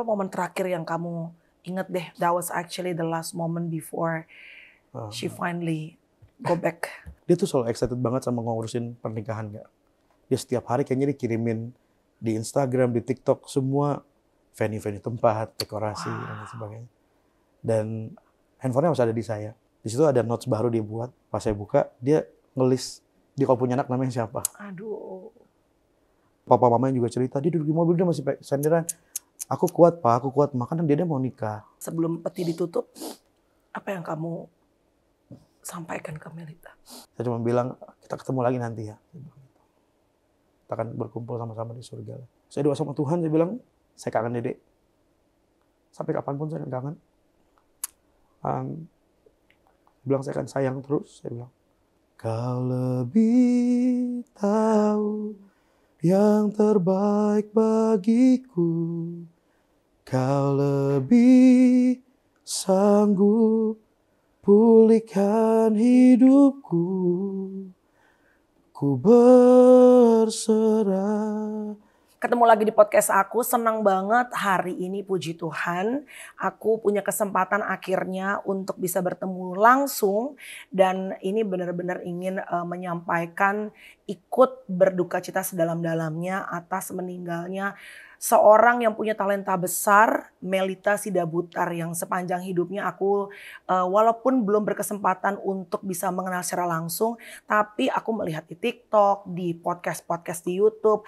apa momen terakhir yang kamu inget deh? That was actually the last moment before ah. she finally go back. Dia tuh selalu excited banget sama ngurusin pernikahan ya Dia setiap hari kayaknya dikirimin di Instagram, di TikTok semua venue-venue tempat, dekorasi wow. dan sebagainya. Dan handphonenya masih ada di saya. Di situ ada notes baru dia buat. Pas saya buka, dia ngelis dia kalau punya anak namanya siapa. Aduh. Papa mamanya juga cerita, dia duduk di mobil dia masih sendirian aku kuat pak, aku kuat makanan dia mau nikah. Sebelum peti ditutup, apa yang kamu sampaikan ke Melita? Saya cuma bilang kita ketemu lagi nanti ya. Gitu. Kita akan berkumpul sama-sama di surga. Saya doa sama Tuhan, saya bilang saya kangen dedek. Sampai kapanpun saya kangen. Um, bilang saya akan sayang terus. Saya bilang kau lebih tahu yang terbaik bagiku Kau lebih sanggup pulihkan hidupku. Ku berserah. Ketemu lagi di podcast aku, senang banget hari ini puji Tuhan. Aku punya kesempatan akhirnya untuk bisa bertemu langsung. Dan ini benar-benar ingin uh, menyampaikan ikut berduka cita sedalam-dalamnya atas meninggalnya seorang yang punya talenta besar, Melita Sidabutar yang sepanjang hidupnya aku uh, walaupun belum berkesempatan untuk bisa mengenal secara langsung, tapi aku melihat di TikTok, di podcast-podcast di YouTube,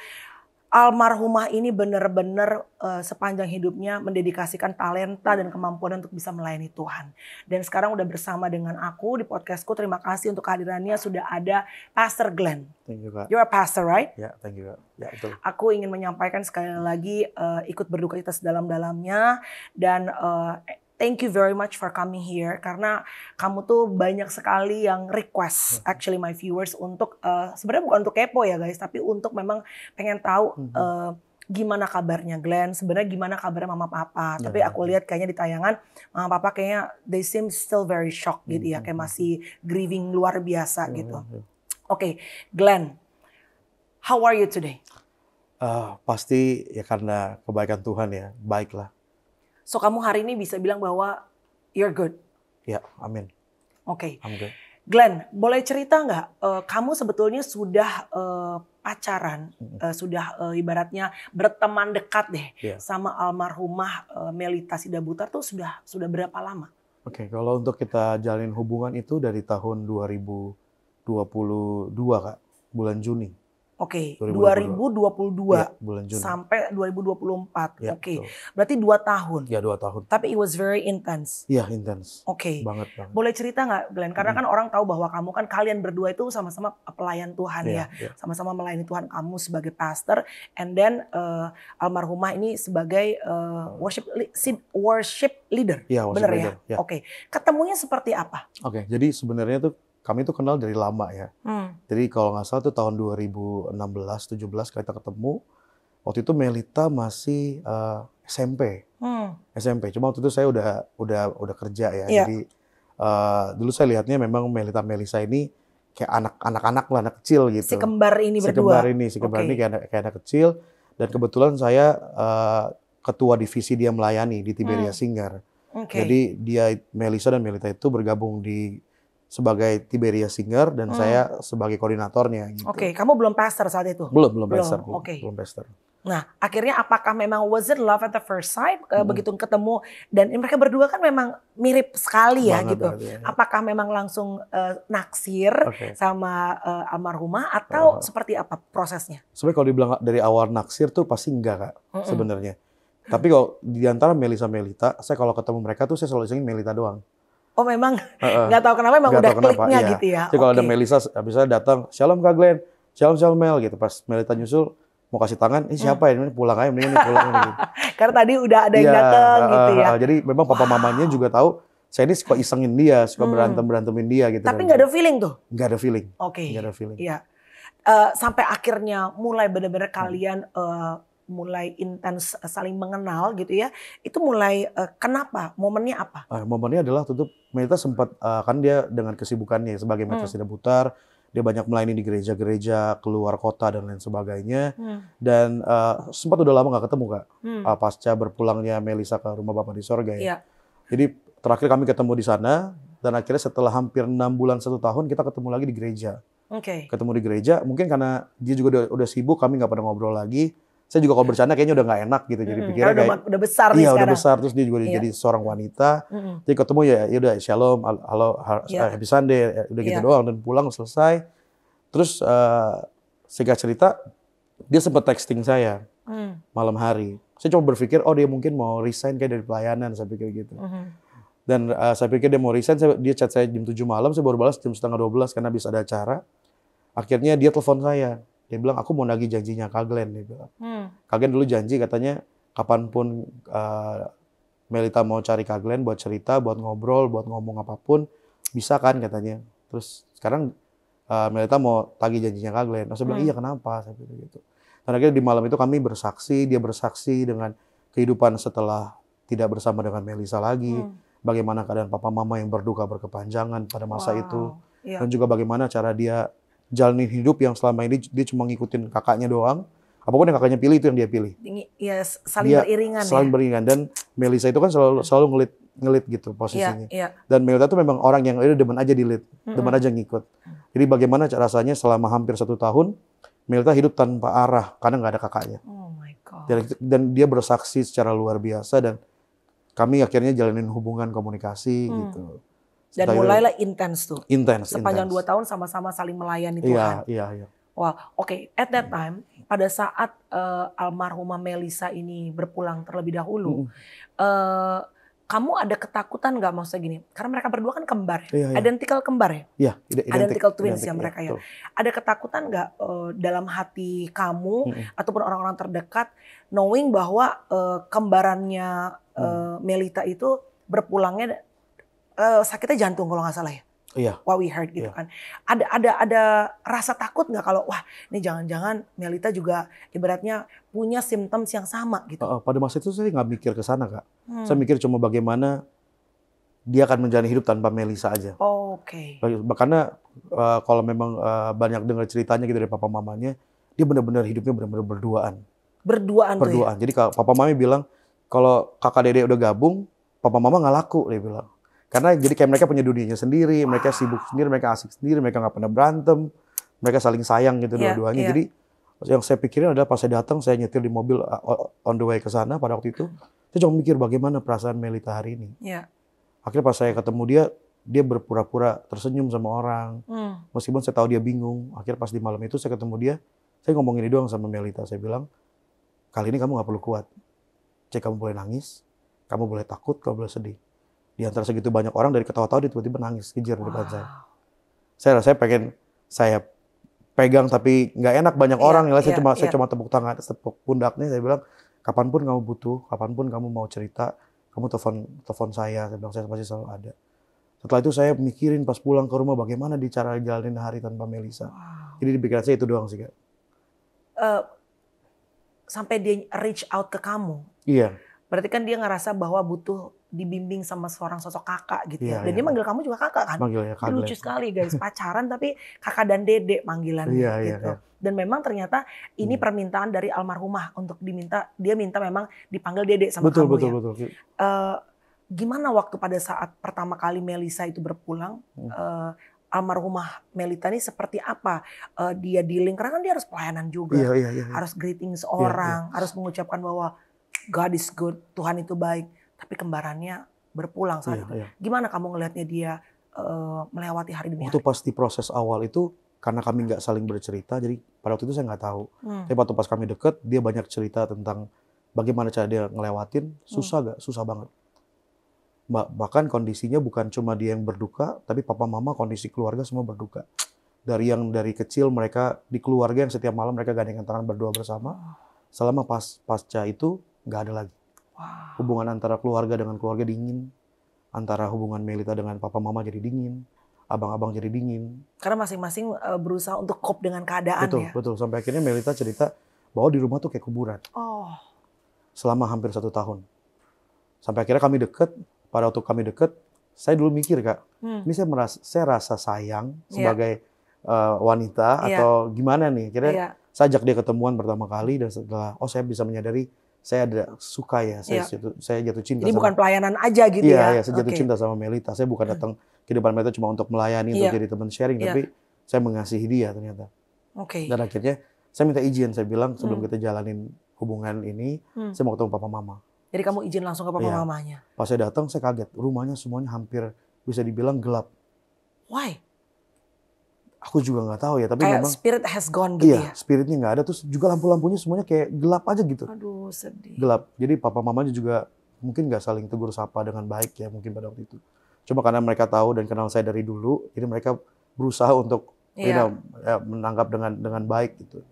almarhumah ini benar-benar uh, sepanjang hidupnya mendedikasikan talenta dan kemampuan untuk bisa melayani Tuhan. Dan sekarang udah bersama dengan aku di podcastku. Terima kasih untuk kehadirannya sudah ada Pastor Glenn. Thank you, Pak. You're a pastor, right? Ya, yeah, thank you, Pak. Ya, yeah, betul. Aku ingin menyampaikan sekali lagi uh, ikut berduka cita sedalam-dalamnya dan eh, thank you very much for coming here karena kamu tuh banyak sekali yang request hmm. actually my viewers untuk uh, sebenarnya bukan untuk kepo ya guys, tapi untuk memang pengen tahu uh, gimana kabarnya Glenn, sebenarnya gimana kabarnya mama papa. Ya, tapi ya, aku ya. lihat kayaknya di tayangan mama papa kayaknya they seem still very shocked gitu ya, hmm, kayak masih grieving luar biasa gitu. Oke, okay, Glenn, how are you today? Uh, pasti ya karena kebaikan Tuhan ya, baiklah. So kamu hari ini bisa bilang bahwa you're good. Ya, yeah, amin. Oke. Okay. I'm good. Glenn, boleh cerita nggak? Uh, kamu sebetulnya sudah uh, pacaran, mm -hmm. uh, sudah uh, ibaratnya berteman dekat deh yeah. sama almarhumah uh, Melita Sidabutar tuh sudah sudah berapa lama? Oke, okay, kalau untuk kita jalin hubungan itu dari tahun 2022 kak, bulan Juni. Oke, okay, 2022, 2022 ya, sampai 2024. Ya, Oke. Okay. Berarti dua tahun. Ya, dua tahun. Tapi it was very intense. Iya, intense. Oke. Okay. Banget, banget. Boleh cerita nggak, Glenn? Karena hmm. kan orang tahu bahwa kamu kan kalian berdua itu sama-sama pelayan Tuhan iya, ya. Iya. Sama-sama ya. melayani Tuhan kamu sebagai pastor and then uh, almarhumah ini sebagai uh, worship worship leader. Iya, worship Bener ya? leader. ya? ya. Oke. Okay. Ketemunya seperti apa? Oke, okay, jadi sebenarnya tuh kami itu kenal dari lama ya. Hmm. Jadi kalau nggak salah itu tahun 2016 17 kita ketemu. Waktu itu Melita masih uh, eh, SMP. Hmm. SMP. Cuma waktu itu saya udah udah udah kerja ya. Yeah. Jadi uh, dulu saya lihatnya memang Melita Melisa ini kayak anak-anak anak lah anak kecil gitu. Si kembar ini berdua. Si kembar ini, si kembar okay. ini kayak anak, kayak anak kecil dan kebetulan saya uh, ketua divisi dia melayani di Tiberia hmm. Singgar. Okay. Jadi dia Melisa dan Melita itu bergabung di sebagai Tiberia Singer dan hmm. saya sebagai koordinatornya. Gitu. Oke, okay, kamu belum pastor saat itu? Belum, belum, belum. pastor. Oke. Okay. Belum pastor. Nah, akhirnya apakah memang was it love at the first sight eh, hmm. begitu ketemu dan mereka berdua kan memang mirip sekali ya Banget gitu. Ya. Apakah memang langsung uh, naksir okay. sama uh, almarhumah atau uh, seperti apa prosesnya? Sebenarnya kalau dibilang dari awal naksir tuh pasti enggak kak hmm -mm. sebenarnya. Tapi kalau di antara Melisa Melita, saya kalau ketemu mereka tuh saya selalu isengin Melita doang. Oh memang nggak uh, tahu kenapa memang udah kliknya kenapa. Iya. gitu ya. Jadi kalau ada Melisa bisa datang, "Shalom Kak Glenn." "Shalom, shalom Mel." gitu. Pas Melita nyusul, mau kasih tangan, ini siapa ya? Ini pulang aja, ini pulang. gitu. Karena tadi udah ada yang ya, datang uh, gitu ya. Jadi memang papa wow. mamanya juga tahu saya ini suka isengin dia, suka hmm. berantem berantemin dia gitu. Tapi kan. nggak ada feeling tuh? Nggak ada feeling. Oke. Okay. Nggak ada feeling. Iya. Uh, sampai akhirnya mulai benar-benar hmm. kalian uh, mulai intens eh, saling mengenal gitu ya, itu mulai uh, kenapa? Momennya apa? Uh, momennya adalah tutup Melita sempat uh, kan dia dengan kesibukannya sebagai meta hmm. putar, dia banyak melayani di gereja-gereja, keluar kota dan lain sebagainya. Hmm. Dan uh, sempat udah lama nggak ketemu kak, hmm. uh, pasca berpulangnya Melisa ke rumah bapak di sorga ya. Yeah. Jadi terakhir kami ketemu di sana dan akhirnya setelah hampir enam bulan satu tahun kita ketemu lagi di gereja. Oke. Okay. Ketemu di gereja, mungkin karena dia juga udah, udah sibuk, kami nggak pernah ngobrol lagi saya juga kalau iya. bercanda kayaknya udah nggak enak gitu jadi pikirnya hmm, kayak udah, udah besar iya sekarang. udah besar terus dia juga iya. jadi seorang wanita hmm. jadi ketemu ya ya udah shalom halo yeah. Iya. happy Sunday ya udah gitu yeah. doang dan pulang selesai terus uh, singkat cerita dia sempat texting saya hmm. malam hari saya cuma berpikir oh dia mungkin mau resign kayak dari pelayanan saya pikir gitu hmm. dan uh, saya pikir dia mau resign saya, dia chat saya jam 7 malam saya baru balas jam setengah 12 karena bisa ada acara akhirnya dia telepon saya dia bilang aku mau nagih janjinya Kak Glenn dia bilang. Hmm. Kak Glenn dulu janji katanya kapanpun uh, Melita mau cari Kak Glenn buat cerita, buat ngobrol, buat ngomong apapun bisa kan katanya. Terus sekarang uh, Melita mau tagih janjinya Kak Glenn. Nah, saya bilang hmm. iya kenapa saya bilang gitu. Dan akhirnya di malam itu kami bersaksi, dia bersaksi dengan kehidupan setelah tidak bersama dengan Melisa lagi. Hmm. Bagaimana keadaan papa mama yang berduka berkepanjangan pada masa wow. itu. Iya. Dan juga bagaimana cara dia jalanin hidup yang selama ini dia cuma ngikutin kakaknya doang. Apapun yang kakaknya pilih itu yang dia pilih. Iya, saling dia beriringan. Saling ya? beriringan dan Melisa itu kan selalu selalu ngelit ngelit gitu posisinya. Iya, iya. Dan Melita itu memang orang yang udah demen aja di mm demen aja ngikut. Jadi bagaimana rasanya selama hampir satu tahun Melita hidup tanpa arah karena nggak ada kakaknya. Oh my god. Dan, dan dia bersaksi secara luar biasa dan kami akhirnya jalanin hubungan komunikasi hmm. gitu. Dan Saya, mulailah intens tuh. Intens. Sepanjang intense. dua tahun sama-sama saling melayani iya, Tuhan. Iya, iya, iya. Wah, oke. Okay. At that time, pada saat uh, almarhumah Melisa ini berpulang terlebih dahulu, mm. uh, kamu ada ketakutan nggak maksudnya gini? Karena mereka berdua kan kembar, ya? Iya, iya. identical kembar ya? Iya, identical, identical twins identical, ya iya, mereka ya. Betul. Ada ketakutan nggak uh, dalam hati kamu -hmm. ataupun orang-orang terdekat, knowing bahwa uh, kembarannya uh, Melita itu berpulangnya uh, sakitnya jantung kalau nggak salah ya. Iya. What we heard gitu iya. kan. Ada ada ada rasa takut nggak kalau wah ini jangan-jangan Melita juga ibaratnya punya simptom yang sama gitu. Uh, pada masa itu saya nggak mikir ke sana kak. Hmm. Saya mikir cuma bagaimana dia akan menjalani hidup tanpa Melisa aja. Oh, Oke. Okay. Makanya uh, kalau memang uh, banyak dengar ceritanya gitu dari papa mamanya, dia benar-benar hidupnya benar-benar berduaan. Berduaan. Berduaan. Tuh ya? Jadi papa mami bilang kalau kakak dede udah gabung, papa mama nggak laku dia bilang. Karena jadi kayak mereka punya dunianya sendiri, mereka sibuk sendiri, mereka asik sendiri, mereka nggak pernah berantem, mereka saling sayang gitu yeah, dua-duanya. Yeah. Jadi yang saya pikirin adalah pas saya datang, saya nyetir di mobil uh, on the way ke sana pada waktu itu, saya cuma mikir bagaimana perasaan Melita hari ini. Yeah. Akhirnya pas saya ketemu dia, dia berpura-pura tersenyum sama orang, mm. meskipun saya tahu dia bingung. Akhirnya pas di malam itu saya ketemu dia, saya ngomongin ini doang sama Melita, saya bilang, kali ini kamu nggak perlu kuat, cek kamu boleh nangis, kamu boleh takut, kamu boleh sedih di antara segitu banyak orang dari ketawa-tawa dia tiba-tiba nangis kejar wow. di depan saya. Saya pengen saya pegang tapi nggak enak banyak yeah, orang. Yeah, saya iya, cuma yeah. saya iya. cuma tepuk tangan, tepuk pundaknya. Saya bilang, kapanpun kamu butuh, kapanpun kamu mau cerita, kamu telepon telepon saya. Saya bilang saya pasti selalu ada. Setelah itu saya mikirin pas pulang ke rumah bagaimana cara jalanin hari tanpa Melisa. Wow. Jadi di pikiran saya itu doang sih kak. Uh, sampai dia reach out ke kamu. Iya. Berarti kan dia ngerasa bahwa butuh dibimbing sama seorang sosok kakak gitu ya. ya. Dan ya. dia iya. manggil kamu juga kakak kan? Manggil ya kakak. Lucu sekali guys, pacaran tapi kakak dan dede manggilan ya, iya, iya, gitu. Ya, ya. Dan memang ternyata ini hmm. permintaan dari almarhumah untuk diminta dia minta memang dipanggil dede sama betul, kamu betul, ya. Betul betul uh, Gimana waktu pada saat pertama kali Melisa itu berpulang? Uh, almarhumah Melita ini seperti apa uh, dia dealing karena kan dia harus pelayanan juga yeah, yeah, yeah, harus greeting seorang yeah, yeah. harus mengucapkan bahwa God is good Tuhan itu baik tapi kembarannya berpulang saat iya, Iya. Gimana kamu ngelihatnya dia e, melewati hari demi hari? pasti pasti proses awal itu karena kami nggak saling bercerita, jadi pada waktu itu saya nggak tahu. Hmm. Tapi waktu pas kami deket, dia banyak cerita tentang bagaimana cara dia ngelewatin. Hmm. Susah hmm. gak? Susah banget. Bahkan kondisinya bukan cuma dia yang berduka, tapi papa mama kondisi keluarga semua berduka. Dari yang dari kecil mereka di keluarga yang setiap malam mereka gandengan tangan berdoa bersama, oh. selama pas pasca itu nggak ada lagi. Wow. Hubungan antara keluarga dengan keluarga dingin. Antara hubungan Melita dengan papa mama jadi dingin. Abang-abang jadi dingin. Karena masing-masing eh, berusaha untuk cop dengan keadaan betul, ya? Betul, Sampai akhirnya Melita cerita bahwa di rumah tuh kayak kuburan. Oh. Selama hampir satu tahun. Sampai akhirnya kami deket. Pada waktu kami deket, saya dulu mikir kak, hmm. ini saya merasa saya rasa sayang iya. sebagai yeah. uh, wanita yeah. atau gimana nih? Kira yeah. saya ajak dia ketemuan pertama kali dan setelah oh saya bisa menyadari saya ada suka ya, saya, ya. Jatuh, saya jatuh cinta. ini bukan pelayanan aja gitu iya, ya? Iya, saya jatuh okay. cinta sama Melita. Saya bukan hmm. datang ke depan Melita cuma untuk melayani, ya. untuk iya. jadi teman sharing, ya. tapi saya mengasihi dia ternyata. Oke. Okay. Dan akhirnya saya minta izin, saya bilang sebelum hmm. kita jalanin hubungan ini, hmm. saya mau ketemu papa mama. Jadi kamu izin langsung ke papa ya. mamanya? Pas saya datang, saya kaget. Rumahnya semuanya hampir bisa dibilang gelap. Why? Aku juga nggak tahu ya, tapi kayak memang spirit has gone gitu iya, ya. spiritnya nggak ada, terus juga lampu-lampunya semuanya kayak gelap aja gitu. Aduh, sedih. Gelap. Jadi papa mamanya juga mungkin nggak saling tegur sapa dengan baik ya mungkin pada waktu itu. Cuma karena mereka tahu dan kenal saya dari dulu, jadi mereka berusaha untuk yeah. Iya. ya, menangkap dengan dengan baik gitu.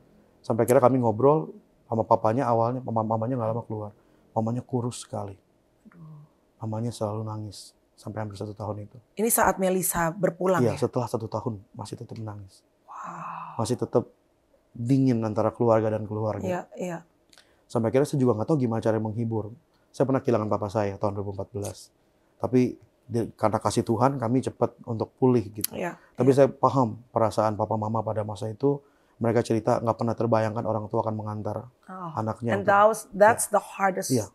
Sampai akhirnya kami ngobrol sama papanya awalnya, mama mamanya nggak lama keluar. Mamanya kurus sekali. Mamanya selalu nangis sampai hampir satu tahun itu. Ini saat Melisa berpulang iya, ya? setelah satu tahun masih tetap menangis. Wow. Masih tetap dingin antara keluarga dan keluarga. Iya, iya. Sampai akhirnya saya juga nggak tahu gimana cara menghibur. Saya pernah kehilangan papa saya tahun 2014. Tapi di, karena kasih Tuhan kami cepat untuk pulih gitu. Iya, Tapi iya. saya paham perasaan papa mama pada masa itu. Mereka cerita nggak pernah terbayangkan orang tua akan mengantar oh. anaknya. And that's, that's iya. yeah. the hardest yeah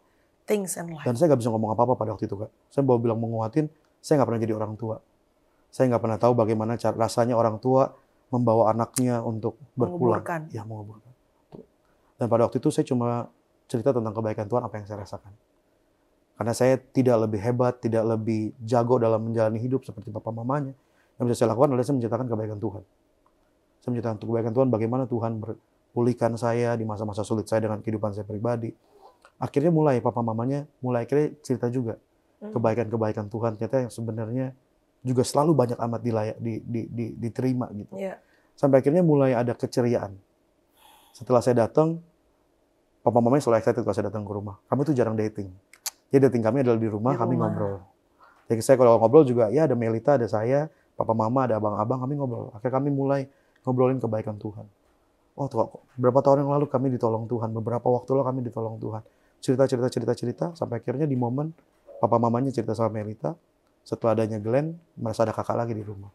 Things in life. Dan saya nggak bisa ngomong apa-apa pada waktu itu, Kak. Saya mau bilang menguatin, saya nggak pernah jadi orang tua. Saya nggak pernah tahu bagaimana cara, rasanya orang tua membawa anaknya untuk berpulang. Menguburkan. Ya, menguburkan. Dan pada waktu itu saya cuma cerita tentang kebaikan Tuhan, apa yang saya rasakan. Karena saya tidak lebih hebat, tidak lebih jago dalam menjalani hidup seperti papa mamanya. Yang bisa saya lakukan adalah saya menceritakan kebaikan Tuhan. Saya menceritakan kebaikan Tuhan, bagaimana Tuhan berpulihkan saya di masa-masa sulit saya dengan kehidupan saya pribadi akhirnya mulai papa mamanya mulai kira cerita juga hmm. kebaikan-kebaikan Tuhan ternyata yang sebenarnya juga selalu banyak amat dilayak, di, di, di, diterima gitu. Yeah. Sampai akhirnya mulai ada keceriaan. Setelah saya datang, papa mamanya selalu excited kalau saya datang ke rumah. Kami tuh jarang dating. Jadi dating kami adalah di rumah, di kami rumah. ngobrol. Jadi saya kalau ngobrol juga, ya ada Melita, ada saya, papa mama, ada abang-abang, kami ngobrol. Akhirnya kami mulai ngobrolin kebaikan Tuhan. Oh, tuh, berapa tahun yang lalu kami ditolong Tuhan, beberapa waktu lalu kami ditolong Tuhan cerita cerita cerita cerita sampai akhirnya di momen papa mamanya cerita sama Melita setelah adanya Glenn merasa ada kakak lagi di rumah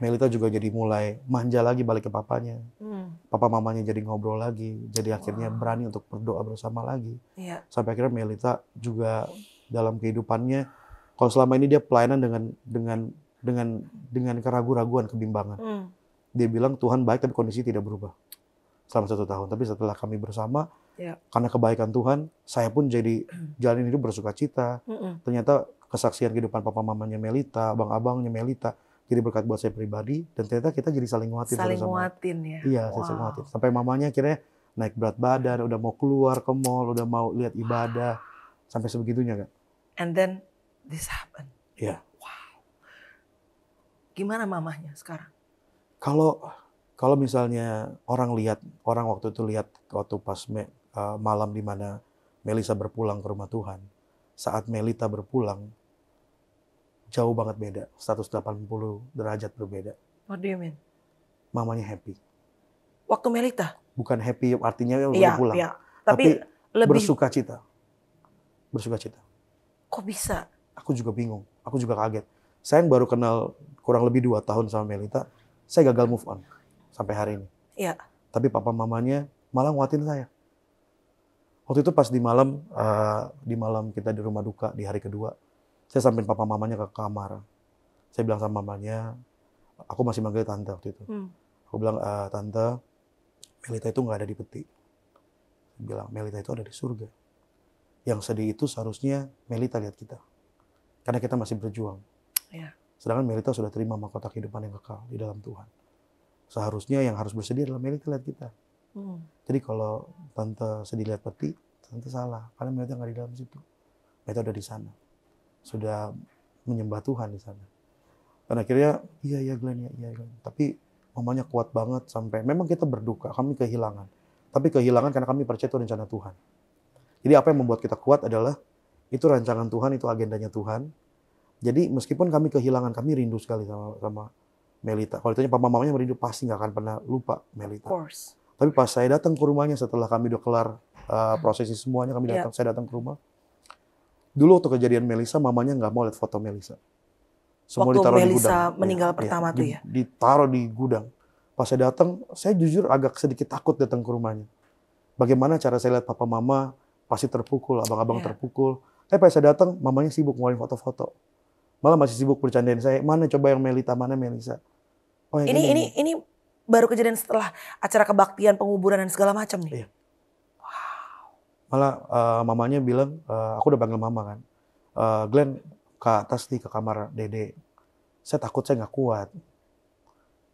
Melita juga jadi mulai manja lagi balik ke papanya hmm. papa mamanya jadi ngobrol lagi jadi akhirnya wow. berani untuk berdoa bersama lagi yeah. sampai akhirnya Melita juga dalam kehidupannya kalau selama ini dia pelayanan dengan dengan dengan dengan keraguan-raguan kebimbangan hmm. dia bilang Tuhan baik tapi kondisi tidak berubah selama satu tahun tapi setelah kami bersama Ya. Karena kebaikan Tuhan, saya pun jadi jalan hidup bersuka cita. Mm-mm. Ternyata kesaksian kehidupan papa mamanya Melita, abang-abangnya Melita, jadi berkat buat saya pribadi. Dan ternyata kita jadi saling nguatin. Saling sama. nguatin ya? Iya, wow. saling nguatin. Sampai mamanya akhirnya naik berat badan, udah mau keluar ke mall, udah mau lihat ibadah. Wow. Sampai sebegitunya, kan. And then this happened. Iya. Wow. Gimana mamahnya sekarang? Kalau kalau misalnya orang lihat, orang waktu itu lihat waktu pas me, uh, malam di mana Melisa berpulang ke rumah Tuhan, saat Melita berpulang, jauh banget beda, 180 derajat berbeda. What do you mean? Mamanya happy. Waktu Melita? Bukan happy, artinya ya, udah iya, pulang. Ya. Tapi, tapi lebih... bersuka cita. Bersuka cita. Kok bisa? Aku juga bingung, aku juga kaget. Saya yang baru kenal kurang lebih dua tahun sama Melita, saya gagal move on sampai hari ini. Iya. Tapi papa mamanya malah nguatin saya waktu itu pas di malam uh, di malam kita di rumah duka di hari kedua saya sampein papa mamanya ke kamar saya bilang sama mamanya aku masih manggil tante waktu itu hmm. aku bilang uh, tante Melita itu nggak ada di peti saya bilang Melita itu ada di surga yang sedih itu seharusnya Melita lihat kita karena kita masih berjuang yeah. sedangkan Melita sudah terima mahkota kehidupan yang kekal di dalam Tuhan seharusnya yang harus bersedih adalah Melita lihat kita Hmm. Jadi kalau tante sedih lihat peti, tante salah karena melihatnya nggak di dalam situ. Mereka nah, ada di sana, sudah menyembah Tuhan di sana. Dan akhirnya iya iya Glenn iya iya Glenn. Tapi mamanya kuat banget sampai memang kita berduka, kami kehilangan. Tapi kehilangan karena kami percaya itu rencana Tuhan. Jadi apa yang membuat kita kuat adalah itu rancangan Tuhan, itu agendanya Tuhan. Jadi meskipun kami kehilangan, kami rindu sekali sama sama Melita. Kalau ditanya papa mamanya merindu pasti nggak akan pernah lupa Melita. Of course. Tapi pas saya datang ke rumahnya setelah kami udah kelar uh, prosesi semuanya, kami iya. datang, yeah. saya datang ke rumah. Dulu waktu kejadian Melisa, mamanya nggak mau lihat foto Melisa. Semua waktu ditaruh Melisa di gudang. Iya, meninggal ya, pertama ya, tuh ya? Ditaruh di gudang. Pas saya datang, saya jujur agak sedikit takut datang ke rumahnya. Bagaimana cara saya lihat papa mama pasti terpukul, abang-abang yeah. terpukul. Eh pas saya datang, mamanya sibuk ngeluarin foto-foto. Malah masih sibuk bercandain saya, mana coba yang Melita, mana Melisa. Oh, ini, ini, ini, ini baru kejadian setelah acara kebaktian, penguburan dan segala macam nih. Iya. Wow. Malah uh, mamanya bilang, uh, aku udah panggil mama kan. Uh, Glenn ke atas nih ke kamar Dede. Saya takut saya nggak kuat.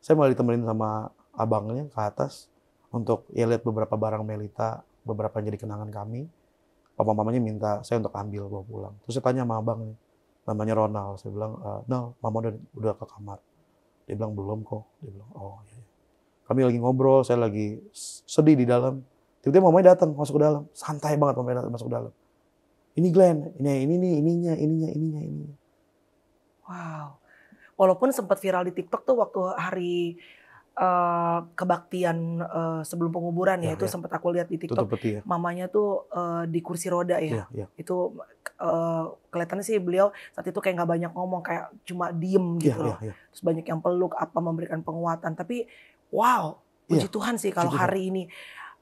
Saya malah ditemenin sama abangnya ke atas untuk ya lihat beberapa barang Melita, beberapa yang jadi kenangan kami. Papa mamanya minta saya untuk ambil bawa pulang. Terus saya tanya sama abang nih, namanya Ronald. Saya bilang, uh, no, mama udah, udah ke kamar. Dia bilang belum kok. Dia bilang, oh ya kami lagi ngobrol, saya lagi sedih di dalam. Tiba-tiba mamanya datang masuk ke dalam. Santai banget mamanya datang masuk ke dalam. Ini Glenn, ini ini ini ininya, ininya, ininya, ini Wow. Walaupun sempat viral di TikTok tuh waktu hari uh, kebaktian uh, sebelum penguburan ya, ya itu ya. sempat aku lihat di TikTok. ya. Mamanya tuh uh, di kursi roda ya. ya, ya. Itu Eh, kelihatannya sih beliau saat itu kayak nggak banyak ngomong kayak cuma diem iya, gitu yeah, loh. Yeah, yeah. Terus banyak yang peluk apa memberikan penguatan. Tapi wow iya. puji yeah, Tuhan sih kalau hari ini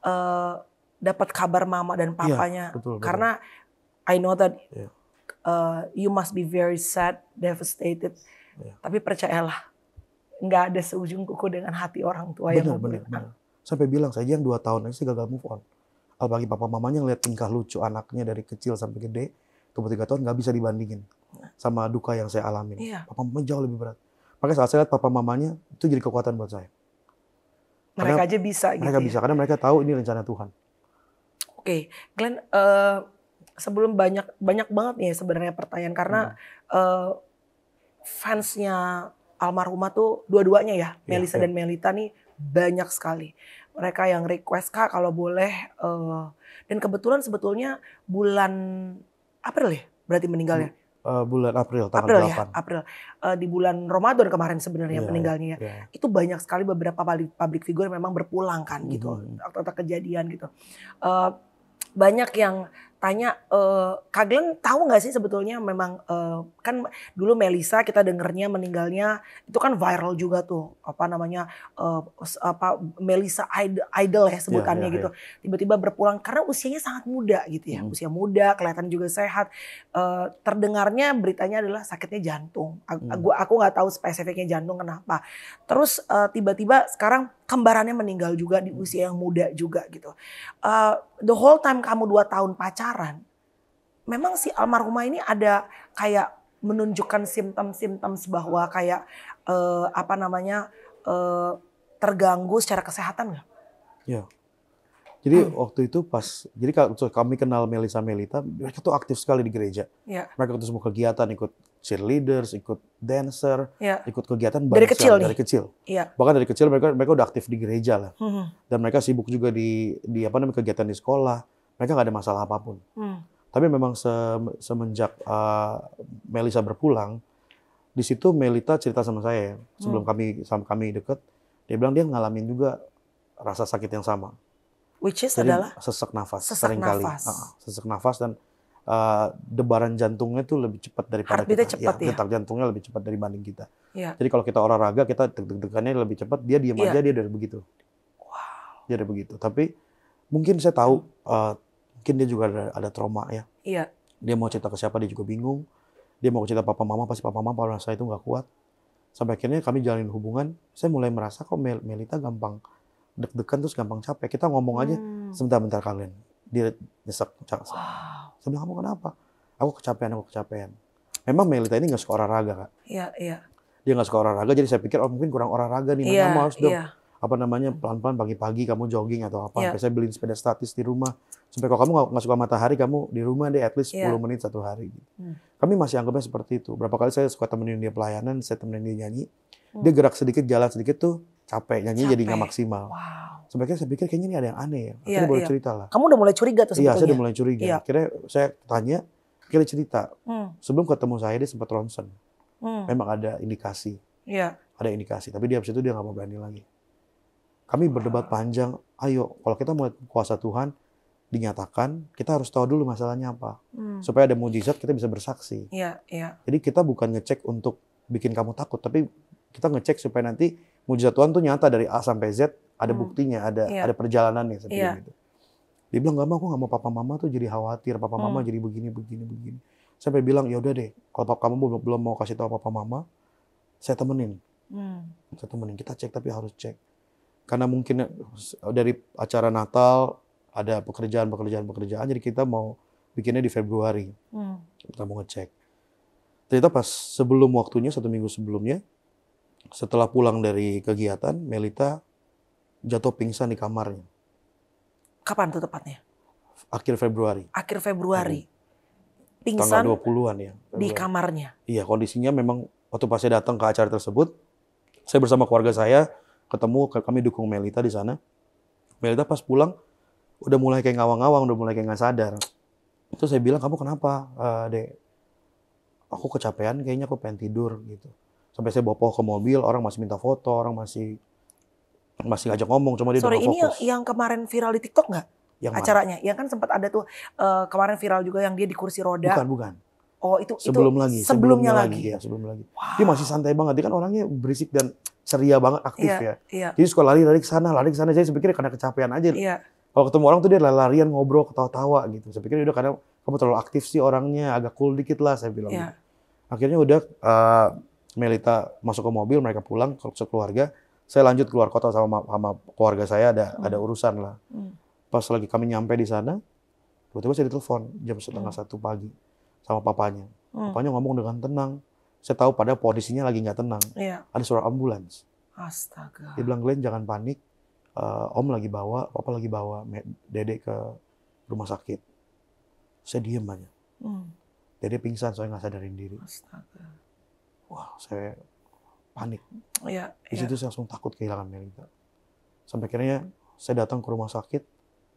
uh, dapat kabar mama dan iya, papanya yeah, betul, betul. karena I know that yeah. uh, you must be very sad, devastated. Yeah. Tapi percayalah nggak ada seujung kuku dengan hati orang tua bener, yang benar Sampai bilang saja yang dua tahun aja sih gagal move on apalagi papa mamanya ngeliat tingkah lucu anaknya dari kecil sampai gede dua tahun nggak bisa dibandingin nah. sama duka yang saya alami, Iya. Papa mama jauh lebih berat. Makanya saat saya lihat papa mamanya itu jadi kekuatan buat saya. Mereka karena aja bisa. Gitu mereka gitu bisa ya? karena mereka tahu ini rencana Tuhan. Oke, okay. Glenn, uh, sebelum banyak banyak banget nih sebenarnya pertanyaan karena hmm. uh, fansnya almarhumah tuh dua-duanya ya, iya, Melisa yeah, dan Melita nih banyak sekali mereka yang request kak kalau boleh uh, dan kebetulan sebetulnya bulan April ya berarti meninggalnya. Hmm uh, bulan April tanggal April 8. ya April uh, di bulan Ramadan kemarin sebenarnya yeah, meninggalnya ya. Yeah. Itu banyak sekali beberapa public, figur figure memang berpulang kan gitu. Mm -hmm. Atau kejadian gitu. Uh, banyak yang tanya uh, eh, Kagleng tahu nggak sih sebetulnya memang uh, kan dulu Melisa kita dengernya meninggalnya itu kan viral juga tuh apa namanya uh, apa Melisa idol ya sebutannya ya, ya, gitu tiba ya. tiba-tiba berpulang karena usianya sangat muda gitu ya hmm. usia muda kelihatan juga sehat uh, terdengarnya beritanya adalah sakitnya jantung aku hmm. aku aku nggak tahu spesifiknya jantung kenapa terus uh, tiba-tiba sekarang kembarannya meninggal juga di hmm. usia yang muda juga gitu uh, the whole time kamu dua tahun pacar penasaran. memang si almarhumah ini ada kayak menunjukkan simptom-simptom bahwa kayak eh, apa namanya eh, terganggu secara kesehatan nggak? Ya. Jadi hmm. waktu itu pas, jadi kami kenal Melisa Melita, mereka tuh aktif sekali di gereja. Ya. Mereka ikut semua kegiatan, ikut cheerleaders, ikut dancer, ya. ikut kegiatan dari kecil dari kecil. Ya. Bahkan dari kecil mereka mereka udah aktif di gereja lah. Hmm. Dan mereka sibuk juga di di apa namanya kegiatan di sekolah mereka nggak ada masalah apapun. Hmm. Tapi memang se semenjak uh, eh, Melisa berpulang, di situ Melita cerita sama saya sebelum hmm. kami sama kami deket, dia bilang dia ngalamin juga rasa sakit yang sama. Which is Jadi, adalah sesak nafas sesak sering nafas. kali. Uh, sesak nafas dan uh, debaran jantungnya tuh lebih cepat daripada kita. Cepat, ya, ya. Detak jantungnya lebih cepat dari banding kita. Ya. Jadi kalau kita olahraga kita deg-degannya lebih cepat, dia diam ya. aja dia dari begitu. Wow. Dia dari begitu. Tapi mungkin saya tahu uh, mungkin dia juga ada, ada trauma ya. Iya. Dia mau cerita ke siapa dia juga bingung. Dia mau cerita papa mama pasti papa mama pada saya itu nggak kuat. Sampai akhirnya kami jalin hubungan, saya mulai merasa kok Mel Melita gampang deg-degan terus gampang capek. Kita ngomong aja hmm. sebentar-bentar kalian. Dia nyesek. Wow. Saya bilang kamu kenapa? Aku kecapean, aku kecapean. Memang Melita ini nggak suka olahraga kak. Iya, iya. Dia nggak suka olahraga, jadi saya pikir oh mungkin kurang olahraga nih, makanya harus iya. dong apa namanya pelan-pelan pagi-pagi kamu jogging atau apa. Yeah. Biasanya beliin sepeda statis di rumah. Sampai kalau kamu nggak suka matahari, kamu di rumah deh at least 10 iya. menit satu hari. Gitu. Hmm. Kami masih anggapnya seperti itu. Berapa kali saya suka temenin dia pelayanan, saya temenin dia nyanyi. Hmm. Dia gerak sedikit, jalan sedikit tuh capek. Nyanyi capek. jadi nggak maksimal. Wow. Sampai saya pikir kayaknya ini ada yang aneh ya. Iya, akhirnya yeah, boleh yeah. cerita lah. Kamu udah mulai curiga tuh sebetulnya? Iya, saya udah mulai curiga. Yeah. Akhirnya saya tanya, akhirnya cerita. Hmm. Sebelum ketemu saya, dia sempat ronsen. Hmm. Memang ada indikasi. Yeah. Ada indikasi. Tapi dia habis itu dia nggak mau berani lagi. Kami berdebat panjang, ayo kalau kita mau kuasa Tuhan dinyatakan, kita harus tahu dulu masalahnya apa. Hmm. Supaya ada mujizat kita bisa bersaksi. Iya, iya. Jadi kita bukan ngecek untuk bikin kamu takut, tapi kita ngecek supaya nanti mujizat Tuhan tuh nyata dari A sampai Z, ada hmm. buktinya, ada ya. ada perjalanannya seperti ya. itu. Dia bilang gak mau, aku gak mau papa mama tuh jadi khawatir, papa mama hmm. jadi begini begini begini. Sampai bilang ya udah deh, kalau papa kamu belum mau kasih tahu papa mama, saya temenin. Hmm. Saya temenin, kita cek tapi harus cek karena mungkin dari acara Natal ada pekerjaan-pekerjaan-pekerjaan jadi kita mau bikinnya di Februari. Hmm. Kita mau ngecek. Ternyata pas sebelum waktunya satu minggu sebelumnya setelah pulang dari kegiatan Melita jatuh pingsan di kamarnya. Kapan tuh tepatnya? Akhir Februari. Akhir Februari. Hmm. Pingsan tanggal 20-an ya. Februari. Di kamarnya. Iya, kondisinya memang waktu pas saya datang ke acara tersebut saya bersama keluarga saya ketemu kami dukung Melita di sana Melita pas pulang udah mulai kayak ngawang-ngawang udah mulai kayak nggak sadar itu saya bilang kamu kenapa uh, dek aku kecapean kayaknya aku pengen tidur gitu sampai saya bawa ke mobil orang masih minta foto orang masih masih ngajak ngomong cuma dia Sorry, udah ini fokus. yang kemarin viral di TikTok nggak yang acaranya mana? yang kan sempat ada tuh uh, kemarin viral juga yang dia di kursi roda bukan bukan oh itu sebelum itu, lagi sebelumnya, sebelumnya lagi. lagi ya sebelum lagi wow. dia masih santai banget dia kan orangnya berisik dan ceria banget aktif yeah, ya. Yeah. Jadi suka lari lari ke sana, lari ke sana. Jadi saya pikir karena kecapean aja. Yeah. Kalau ketemu orang tuh dia lari-larian ngobrol, ketawa-tawa gitu. Saya pikir udah karena kamu terlalu aktif sih orangnya, agak cool dikit lah saya bilang. Yeah. Gitu. Akhirnya udah uh, Melita masuk ke mobil, mereka pulang ke keluarga. Saya lanjut keluar kota sama sama keluarga saya ada hmm. ada urusan lah. Hmm. Pas lagi kami nyampe di sana, tiba-tiba saya ditelepon jam setengah hmm. satu pagi sama papanya. Hmm. Papanya ngomong dengan tenang saya tahu pada posisinya lagi nggak tenang. Iya. Ada suara ambulans. Astaga. Dia bilang Glenn jangan panik. Uh, om lagi bawa, papa lagi bawa dedek ke rumah sakit. Saya diem aja. Hmm. Dede pingsan saya nggak sadarin diri. Astaga. Wow, saya panik. Iya. Di iya. situ saya langsung takut kehilangan Melinda. Sampai akhirnya saya datang ke rumah sakit.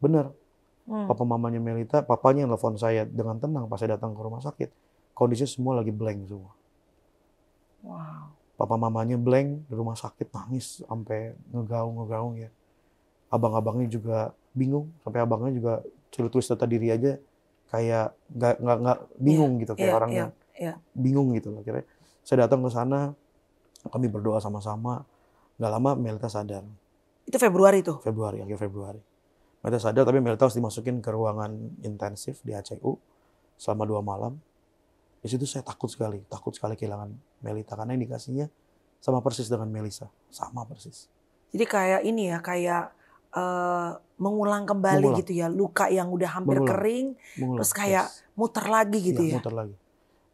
Bener, Hmm. Papa mamanya Melita, papanya yang telepon saya dengan tenang pas saya datang ke rumah sakit. Kondisinya semua lagi blank semua. Wow. Papa mamanya blank di rumah sakit nangis sampai ngegaung-ngegaung ya. Abang-abangnya juga bingung sampai abangnya juga tulis tata diri aja kayak nggak nggak nggak bingung yeah, gitu kayak yeah, orang yeah, yang yeah. bingung gitu loh kira saya datang ke sana kami berdoa sama-sama nggak lama Melita sadar itu Februari tuh Februari akhir Februari Melita sadar tapi Melita harus dimasukin ke ruangan intensif di ACU selama dua malam di situ saya takut sekali takut sekali kehilangan Melita karena indikasinya sama persis dengan Melisa, sama persis. Jadi kayak ini ya, kayak uh, mengulang kembali mengulang. gitu ya, luka yang udah hampir mengulang. kering, mengulang. terus kayak yes. muter lagi gitu ya, ya. Muter lagi.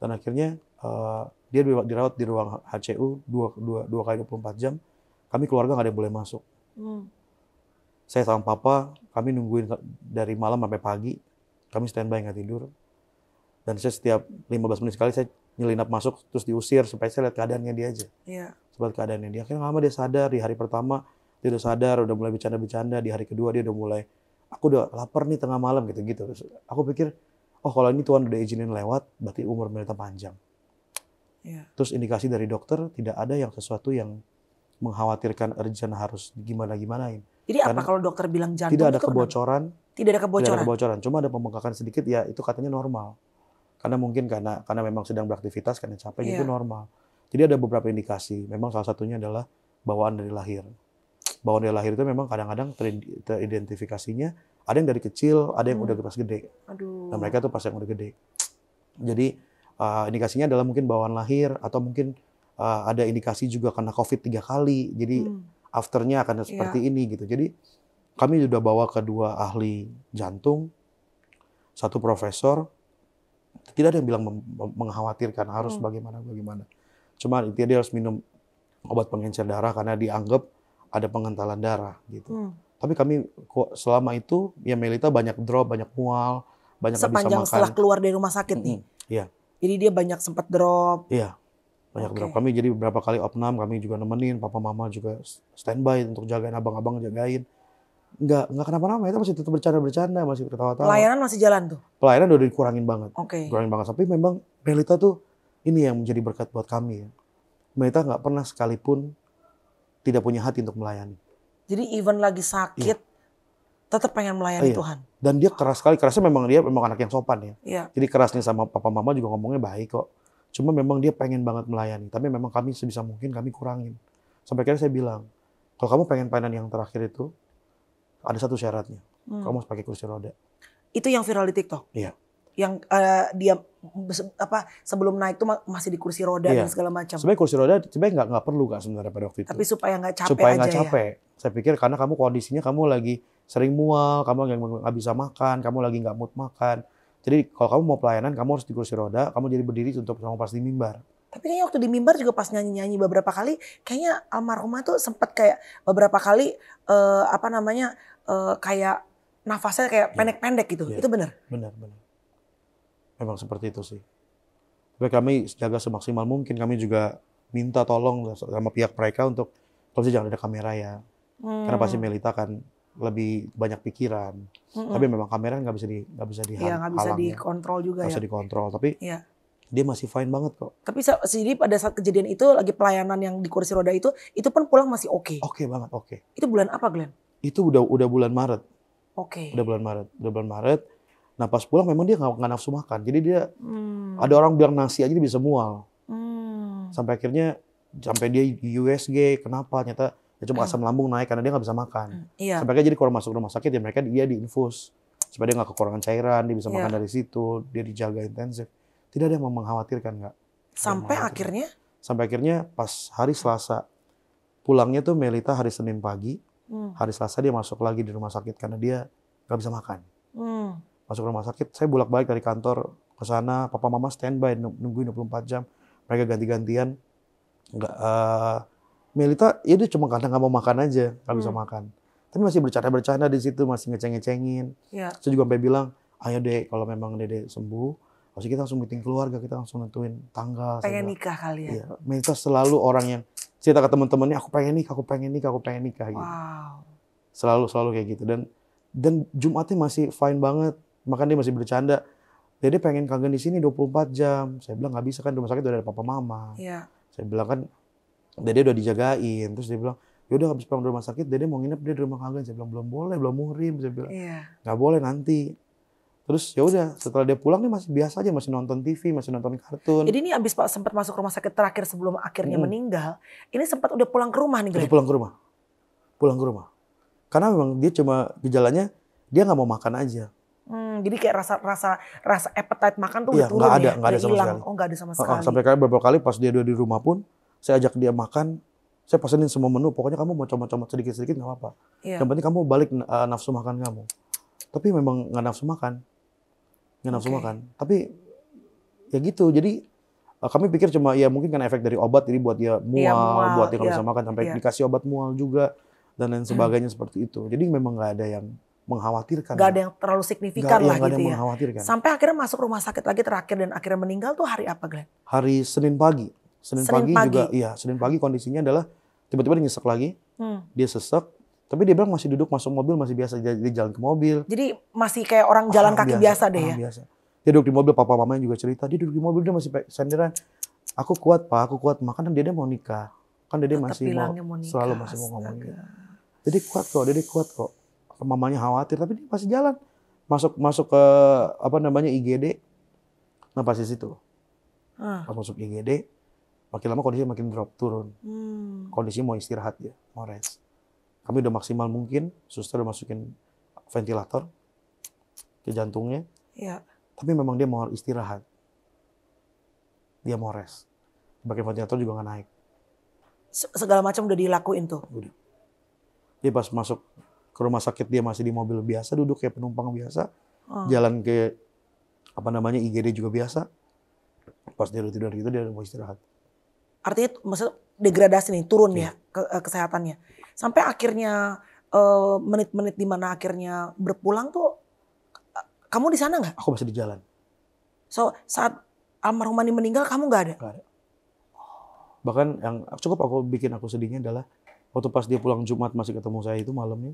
Dan akhirnya uh, dia dirawat di ruang HCU dua dua dua kali 24 jam. Kami keluarga nggak ada yang boleh masuk. Hmm. Saya sama papa, kami nungguin dari malam sampai pagi. Kami standby nggak tidur. Dan saya setiap 15 menit sekali saya nyelinap masuk terus diusir supaya saya lihat keadaannya dia aja. Iya. Yeah. keadaannya dia akhirnya lama dia sadar di hari pertama dia udah sadar udah mulai bercanda-bercanda di hari kedua dia udah mulai aku udah lapar nih tengah malam gitu-gitu. Terus aku pikir oh kalau ini Tuhan udah izinin lewat berarti umur mereka panjang. Yeah. Terus indikasi dari dokter tidak ada yang sesuatu yang mengkhawatirkan urgent harus gimana-gimanain. Jadi Karena apa kalau dokter bilang jantung tidak ada kebocoran? Tidak ada kebocoran. Tidak ada kebocoran. Cuma ada pembengkakan sedikit ya itu katanya normal. Karena mungkin karena karena memang sedang beraktivitas karena capek yeah. itu iya. normal. Jadi ada beberapa indikasi. Memang salah satunya adalah bawaan dari lahir. Bawaan dari lahir itu memang kadang-kadang teridentifikasinya ada yang dari kecil, ada yang hmm. udah pas gede. Aduh. Nah mereka tuh pas yang udah gede. Jadi uh, indikasinya adalah mungkin bawaan lahir atau mungkin uh, ada indikasi juga karena COVID tiga kali. Jadi hmm. afternya akan iya. seperti yeah. ini gitu. Jadi kami sudah bawa kedua ahli jantung, satu profesor, tidak ada yang bilang mengkhawatirkan harus hmm. bagaimana bagaimana. Cuma intinya dia harus minum obat pengencer darah karena dianggap ada pengentalan darah gitu. Hmm. Tapi kami selama itu ya Melita banyak drop, banyak mual, banyak bisa makan. Sepanjang setelah keluar dari rumah sakit nih. Mm -hmm. Iya. Jadi dia banyak sempat drop. Iya. Banyak okay. drop. Kami jadi beberapa kali opnam, kami juga nemenin, papa mama juga standby untuk jagain abang-abang jagain nggak nggak kenapa-napa itu masih tetap bercanda-bercanda masih ketawa-tawa pelayanan masih jalan tuh pelayanan udah dikurangin banget okay. kurangin banget tapi memang Melita tuh ini yang menjadi berkat buat kami ya Melita nggak pernah sekalipun tidak punya hati untuk melayani jadi even lagi sakit iya. tetap pengen melayani iya. Tuhan dan dia keras sekali kerasnya memang dia memang anak yang sopan ya iya. jadi kerasnya sama papa mama juga ngomongnya baik kok cuma memang dia pengen banget melayani tapi memang kami sebisa mungkin kami kurangin sampai akhirnya saya bilang kalau kamu pengen pelayanan yang terakhir itu ada satu syaratnya. Hmm. Kamu harus pakai kursi roda. Itu yang viral di TikTok. Iya. Yang uh, dia apa sebelum naik tuh masih di kursi roda iya. dan segala macam. Sebenarnya kursi roda sebenarnya nggak nggak perlu kan sebenarnya pada waktu itu. Tapi supaya nggak capek supaya aja gak ya? capek. Ya? Saya pikir karena kamu kondisinya kamu lagi sering mual, kamu lagi nggak bisa makan, kamu lagi nggak mood makan. Jadi kalau kamu mau pelayanan, kamu harus di kursi roda, kamu jadi berdiri untuk sama pas di mimbar. Tapi kayaknya waktu di mimbar juga pas nyanyi-nyanyi beberapa kali, kayaknya almarhumah tuh sempat kayak beberapa kali uh, apa namanya uh, kayak nafasnya kayak iya. pendek-pendek gitu. Iya. Itu benar. Benar, benar. Memang seperti itu sih. Tapi kami jaga semaksimal mungkin. Kami juga minta tolong sama pihak mereka untuk kalau jangan ada kamera ya. Hmm. Karena pasti hmm. Melita kan lebih banyak pikiran. Hmm. Tapi memang kamera kan nggak bisa di nggak bisa iya, di ya, gak bisa dikontrol ya. juga gak ya. Bisa dikontrol, tapi ya. dia masih fine banget kok. Tapi sih pada saat kejadian itu lagi pelayanan yang di kursi roda itu, itu pun pulang masih oke. Okay. Oke okay banget, oke. Okay. Itu bulan apa, Glenn? Itu udah udah bulan Maret. Oke. Okay. Udah bulan Maret, udah bulan Maret. Nah pas pulang memang dia nggak nafsu makan, jadi dia hmm. ada orang bilang nasi aja dia bisa mual. Hmm. Sampai akhirnya sampai dia USG, kenapa? Nyata dia cuma hmm. asam lambung naik karena dia nggak bisa makan. Hmm. Iya. Sampai akhirnya jadi kalau masuk rumah sakit ya mereka dia diinfus supaya dia nggak kekurangan cairan, dia bisa yeah. makan dari situ, dia dijaga intensif. Tidak ada yang mengkhawatirkan nggak? Sampai akhirnya? Sampai akhirnya pas hari Selasa pulangnya tuh Melita hari Senin pagi, Hmm. Hari Selasa dia masuk lagi di rumah sakit karena dia nggak bisa makan. Hmm. Masuk rumah sakit, saya bolak-balik dari kantor ke sana, papa mama standby nungguin 24 jam. Mereka ganti-gantian. Enggak uh, eh, Melita ya dia cuma karena nggak mau makan aja, nggak hmm. bisa makan. Tapi masih bercanda-bercanda di situ, masih ngeceng-ngecengin. Ya. Saya juga sampai bilang, ayo deh kalau memang dede sembuh, pasti kita langsung meeting keluarga, kita langsung nentuin tanggal. Pengen nikah kali ya? Iya. Melita selalu orang yang cerita ke teman-temannya aku pengen nikah, aku pengen nikah, aku pengen nikah gitu. Wow. Selalu selalu kayak gitu dan dan Jumatnya masih fine banget. Makanya dia masih bercanda. Dede pengen kangen di sini 24 jam. Saya bilang nggak bisa kan rumah sakit udah ada papa mama. Iya. Saya bilang kan Dede udah dijagain. Terus dia bilang, ya udah habis pulang dari rumah sakit, Dede mau nginep dia di rumah kangen. Saya bilang belum boleh, belum muhrim. Saya bilang, iya. nggak yeah. boleh nanti. Terus ya udah setelah dia pulang nih masih biasa aja masih nonton TV, masih nonton kartun. Jadi ini abis Pak sempat masuk rumah sakit terakhir sebelum akhirnya hmm. meninggal, ini sempat udah pulang ke rumah nih Udah pulang ke rumah. Pulang ke rumah. Karena memang dia cuma gejalanya dia nggak mau makan aja. Hmm, jadi kayak rasa rasa rasa appetite makan tuh iya, nggak gak ada, ya, ada sama hilang. Sekali. Oh nggak ada sama sekali. Uh, uh, sampai kayak beberapa kali pas dia udah di rumah pun, saya ajak dia makan, saya pesenin semua menu. Pokoknya kamu mau coba-coba sedikit-sedikit nggak apa-apa. Yeah. Yang penting kamu balik uh, nafsu makan kamu. Tapi memang nggak nafsu makan nginap okay. semua kan. Tapi ya gitu. Jadi eh, kami pikir cuma ya mungkin kan efek dari obat jadi buat dia iya, mual, ya, mual buat dia kalau ya. bisa makan sampai ya. dikasih obat mual juga dan lain hmm. sebagainya hmm. seperti itu. Jadi memang nggak ada yang mengkhawatirkan. Gak ada yang terlalu signifikan gak, iya, lah ya, gitu ada yang ya. Mengkhawatirkan. Sampai akhirnya masuk rumah sakit lagi terakhir dan akhirnya meninggal tuh hari apa Glenn? Hari Senin pagi. Senin, Senin pagi, pagi juga iya, Senin pagi kondisinya adalah tiba-tiba dia nyesek lagi. Hmm. Dia sesek, tapi dia bilang masih duduk masuk mobil masih biasa jadi jalan ke mobil. Jadi masih kayak orang jalan orang kaki biasa, biasa deh ya. Biasa. Dia duduk di mobil, papa mamanya juga cerita, dia duduk di mobil dia masih sendirian. Aku kuat, Pak, aku kuat. Makanan dia mau nikah. Kan dia masih mau, mau nikah, selalu masih mau ngomong. jadi kuat kok, Dede kuat kok. Mamanya khawatir tapi dia masih jalan. Masuk masuk ke apa namanya IGD. Nah, pasti situ. Ah. Pas masuk IGD, makin lama kondisinya makin drop turun. Hmm. Kondisinya mau istirahat ya mau rest. Kami udah maksimal mungkin, suster udah masukin ventilator ke jantungnya. Ya. Tapi memang dia mau istirahat. Dia mau rest. Pakai ventilator juga nggak naik. Segala macam udah dilakuin tuh. Udah. Dia pas masuk ke rumah sakit dia masih di mobil biasa, duduk kayak penumpang biasa. Oh. Jalan ke apa namanya IGD juga biasa. Pas dia udah tidur gitu dia udah mau istirahat. Artinya maksud degradasi nih turun ya, ya ke, eh, kesehatannya. Sampai akhirnya eh, menit-menit di mana akhirnya berpulang tuh eh, kamu di sana nggak? Aku masih di jalan. So saat almarhumani meninggal kamu nggak ada? Gak ada. Bahkan yang cukup aku bikin aku sedihnya adalah waktu pas dia pulang Jumat masih ketemu saya itu malamnya.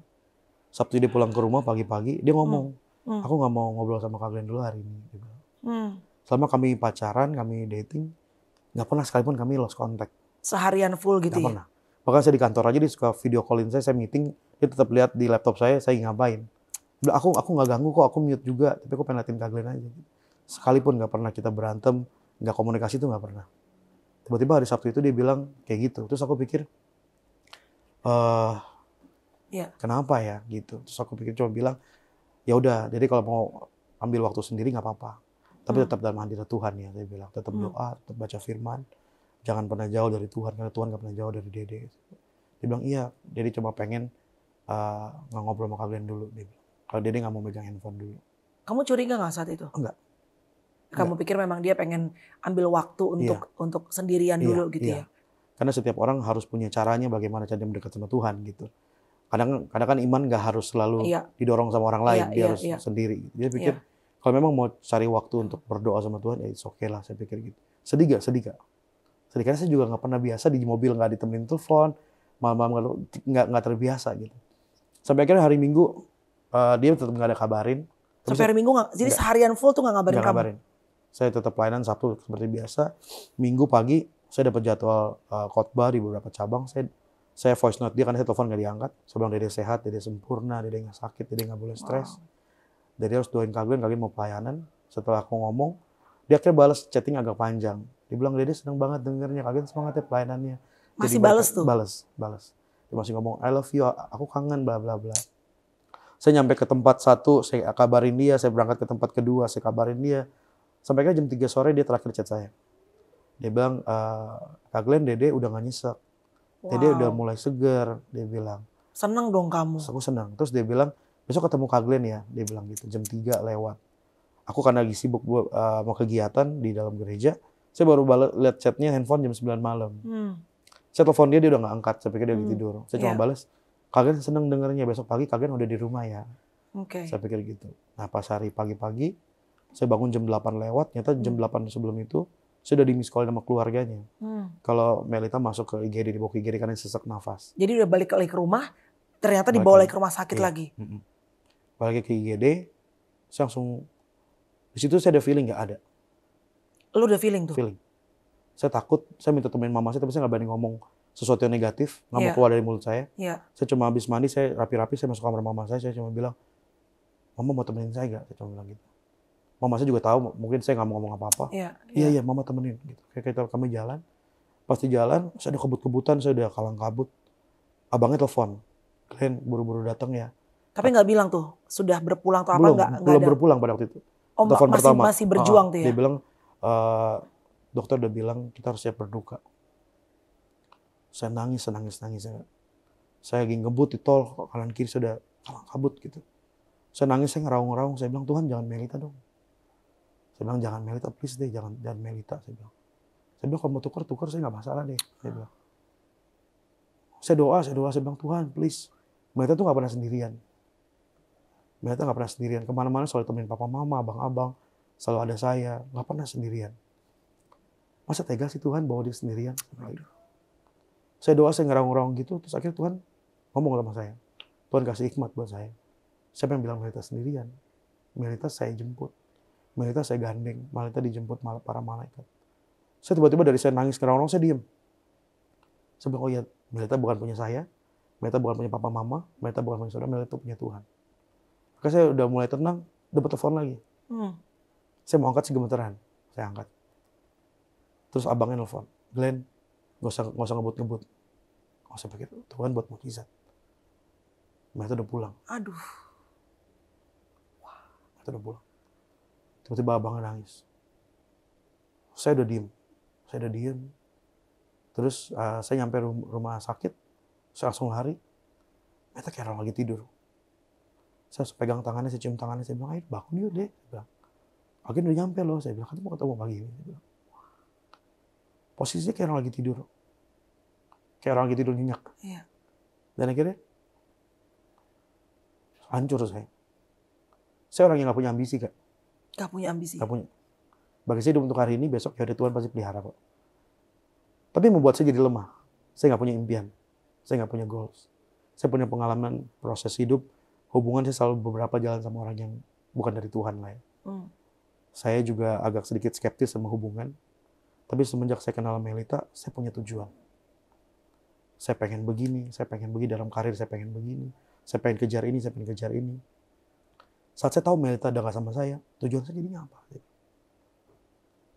Sabtu dia pulang ke rumah pagi-pagi dia ngomong, hmm. Hmm. aku nggak mau ngobrol sama kalian dulu hari ini. Gitu. Hmm. Selama kami pacaran, kami dating, nggak pernah sekalipun kami lost contact. Seharian full gitu. Gak ya? pernah. Bahkan saya di kantor aja dia suka video callin saya, saya meeting, dia tetap lihat di laptop saya, saya ngapain. Udah aku aku nggak ganggu kok, aku mute juga, tapi aku pengen latihan kalian aja. Sekalipun nggak pernah kita berantem, nggak komunikasi itu nggak pernah. Tiba-tiba hari Sabtu itu dia bilang kayak gitu, terus aku pikir, eh ya. kenapa ya gitu. Terus aku pikir cuma bilang, ya udah, jadi kalau mau ambil waktu sendiri nggak apa-apa, tapi hmm. tetap dalam hadirat Tuhan ya, dia bilang, tetap hmm. doa, tetap baca Firman, jangan pernah jauh dari Tuhan karena Tuhan gak pernah jauh dari Dede. Dia bilang iya, Dede cuma pengen uh, ngobrol sama kalian dulu. Dia kalau Dede nggak mau megang handphone dulu. Kamu curiga nggak saat itu? Enggak. Kamu Enggak. pikir memang dia pengen ambil waktu untuk iya. untuk sendirian iya, dulu gitu iya. ya? Karena setiap orang harus punya caranya bagaimana cara mendekat sama Tuhan gitu. Kadang kadang kan iman nggak harus selalu iya. didorong sama orang lain, iya, dia iya, harus iya. sendiri. Dia iya. pikir iya. kalau memang mau cari waktu untuk berdoa sama Tuhan, ya oke okay lah saya pikir gitu. Sedih gak? Sedih gak? Sedangkan saya juga nggak pernah biasa di mobil nggak ditemenin telepon, malam nggak nggak terbiasa gitu. Sampai akhirnya hari Minggu uh, dia tetap nggak ada kabarin. Sampai Sampai hari Minggu nggak, jadi seharian full tuh nggak ngabarin gak kamu. Ngabarin. Saya tetap pelayanan Sabtu seperti biasa. Minggu pagi saya dapat jadwal uh, khotbah di beberapa cabang. Saya saya voice note dia karena saya telepon nggak diangkat. Saya bilang dia sehat, dia sempurna, dia nggak sakit, dia nggak boleh stres. Wow. Jadi harus doain kalian, kalian mau pelayanan. Setelah aku ngomong, dia akhirnya balas chatting agak panjang. Dibilang Dede seneng banget dengernya, kalian semangat ya pelayanannya. Masih Jadi, bales tuh? Bales, bales. Dia masih ngomong, I love you, aku kangen, bla bla bla. Saya nyampe ke tempat satu, saya kabarin dia, saya berangkat ke tempat kedua, saya kabarin dia. Sampai jam 3 sore dia terakhir chat saya. Dia bilang, e, Kak Glenn, Dede udah gak nyesek. Wow. Dede udah mulai segar dia bilang. Seneng dong kamu. Aku seneng. Terus dia bilang, besok ketemu Kak Glenn ya. Dia bilang gitu, jam 3 lewat. Aku karena lagi sibuk buat, uh, mau kegiatan di dalam gereja, saya baru balas lihat chatnya handphone jam 9 malam hmm. saya telepon dia dia udah nggak angkat saya pikir dia hmm. lagi tidur saya cuma yeah. balas kalian seneng dengernya besok pagi kalian udah di rumah ya okay. saya pikir gitu nah pas hari pagi-pagi saya bangun jam 8 lewat nyata jam hmm. delapan 8 sebelum itu sudah di miss call sama keluarganya. Hmm. Kalau Melita masuk ke IGD, di bawah IGD karena sesak nafas. Jadi udah balik lagi ke rumah, ternyata dibawa lagi ke rumah sakit iya. lagi. Balik ke IGD, saya langsung di situ saya ada feeling nggak ada. Lu udah feeling tuh? Feeling. Saya takut, saya minta temenin mama saya, tapi saya gak berani ngomong sesuatu yang negatif, nggak yeah. mau iya. keluar dari mulut saya. Yeah. Saya cuma habis mandi, saya rapi-rapi, saya masuk kamar mama saya, saya cuma bilang, mama mau temenin saya gak? Saya cuma bilang gitu. Mama saya juga tahu, mungkin saya gak mau ngomong apa-apa. Iya, yeah, iya, yeah. yeah, mama temenin. Gitu. Kayak kita kami jalan, pasti jalan, saya ada kebut-kebutan, saya udah kalang kabut. Abangnya telepon, kalian buru-buru datang ya. Tapi nggak bilang tuh, sudah berpulang atau belum, apa nggak? Belum ada. berpulang pada waktu itu. Oh, telepon masih, pertama. masih berjuang uh, tuh ya? Dia bilang, uh, dokter udah bilang kita harus siap berduka. Saya nangis, nangis, nangis. Saya, saya lagi ngebut di tol, kok kanan kiri sudah kalang kabut gitu. Saya nangis, saya ngeraung raung Saya bilang, Tuhan jangan Melita dong. Saya bilang, jangan Melita, please deh, jangan, jangan Melita. Saya bilang, saya bilang kalau mau tukar, tukar, saya nggak masalah deh. Saya bilang, saya doa, saya doa, saya bilang, Tuhan please. Melita tuh nggak pernah sendirian. Melita nggak pernah sendirian. Kemana-mana selalu temenin papa mama, abang-abang selalu ada saya, nggak pernah sendirian. Masa tega sih Tuhan bahwa dia sendirian? Saya doa, saya ngerang-ngerang gitu, terus akhirnya Tuhan ngomong sama saya. Tuhan kasih hikmat buat saya. Siapa yang bilang Melita sendirian? Melita saya jemput. Melita saya gandeng. Melita dijemput para malaikat. Saya tiba-tiba dari saya nangis ngerang-ngerang, saya diem. Saya bilang, oh ya, Melita bukan punya saya. Melita bukan punya papa mama. Melita bukan punya saudara. Melita punya Tuhan. Maka saya udah mulai tenang, dapat telepon lagi. Hmm saya mau angkat si segemeteran. Saya angkat. Terus abangnya nelfon. Glenn, gak usah, gak usah ngebut-ngebut. nggak usah pikir, Tuhan buat mukjizat. Mereka udah pulang. Aduh. Wah, mereka udah pulang. Tiba-tiba abangnya nangis. Saya udah diem. Saya udah diem. Terus uh, saya nyampe rumah sakit. Saya langsung lari. Mereka kayak orang lagi tidur. Saya pegang tangannya, saya cium tangannya. Saya bilang, ayo bangun yuk deh. bilang, Pagi udah nyampe loh, saya bilang, kan mau ketemu pagi Posisinya kayak orang lagi tidur. Kayak orang lagi tidur nyenyak. Iya. Dan akhirnya, hancur saya. Saya orang yang gak punya ambisi, Kak. Gak punya ambisi? Gak punya. Bagi saya hidup untuk hari ini, besok ya udah Tuhan pasti pelihara kok. Tapi membuat saya jadi lemah. Saya nggak punya impian. Saya nggak punya goals. Saya punya pengalaman proses hidup. Hubungan saya selalu beberapa jalan sama orang yang bukan dari Tuhan lah ya. Hmm saya juga agak sedikit skeptis sama hubungan. Tapi semenjak saya kenal Melita, saya punya tujuan. Saya pengen begini, saya pengen begini dalam karir, saya pengen begini. Saya pengen kejar ini, saya pengen kejar ini. Saat saya tahu Melita ada gak sama saya, tujuan saya jadinya apa?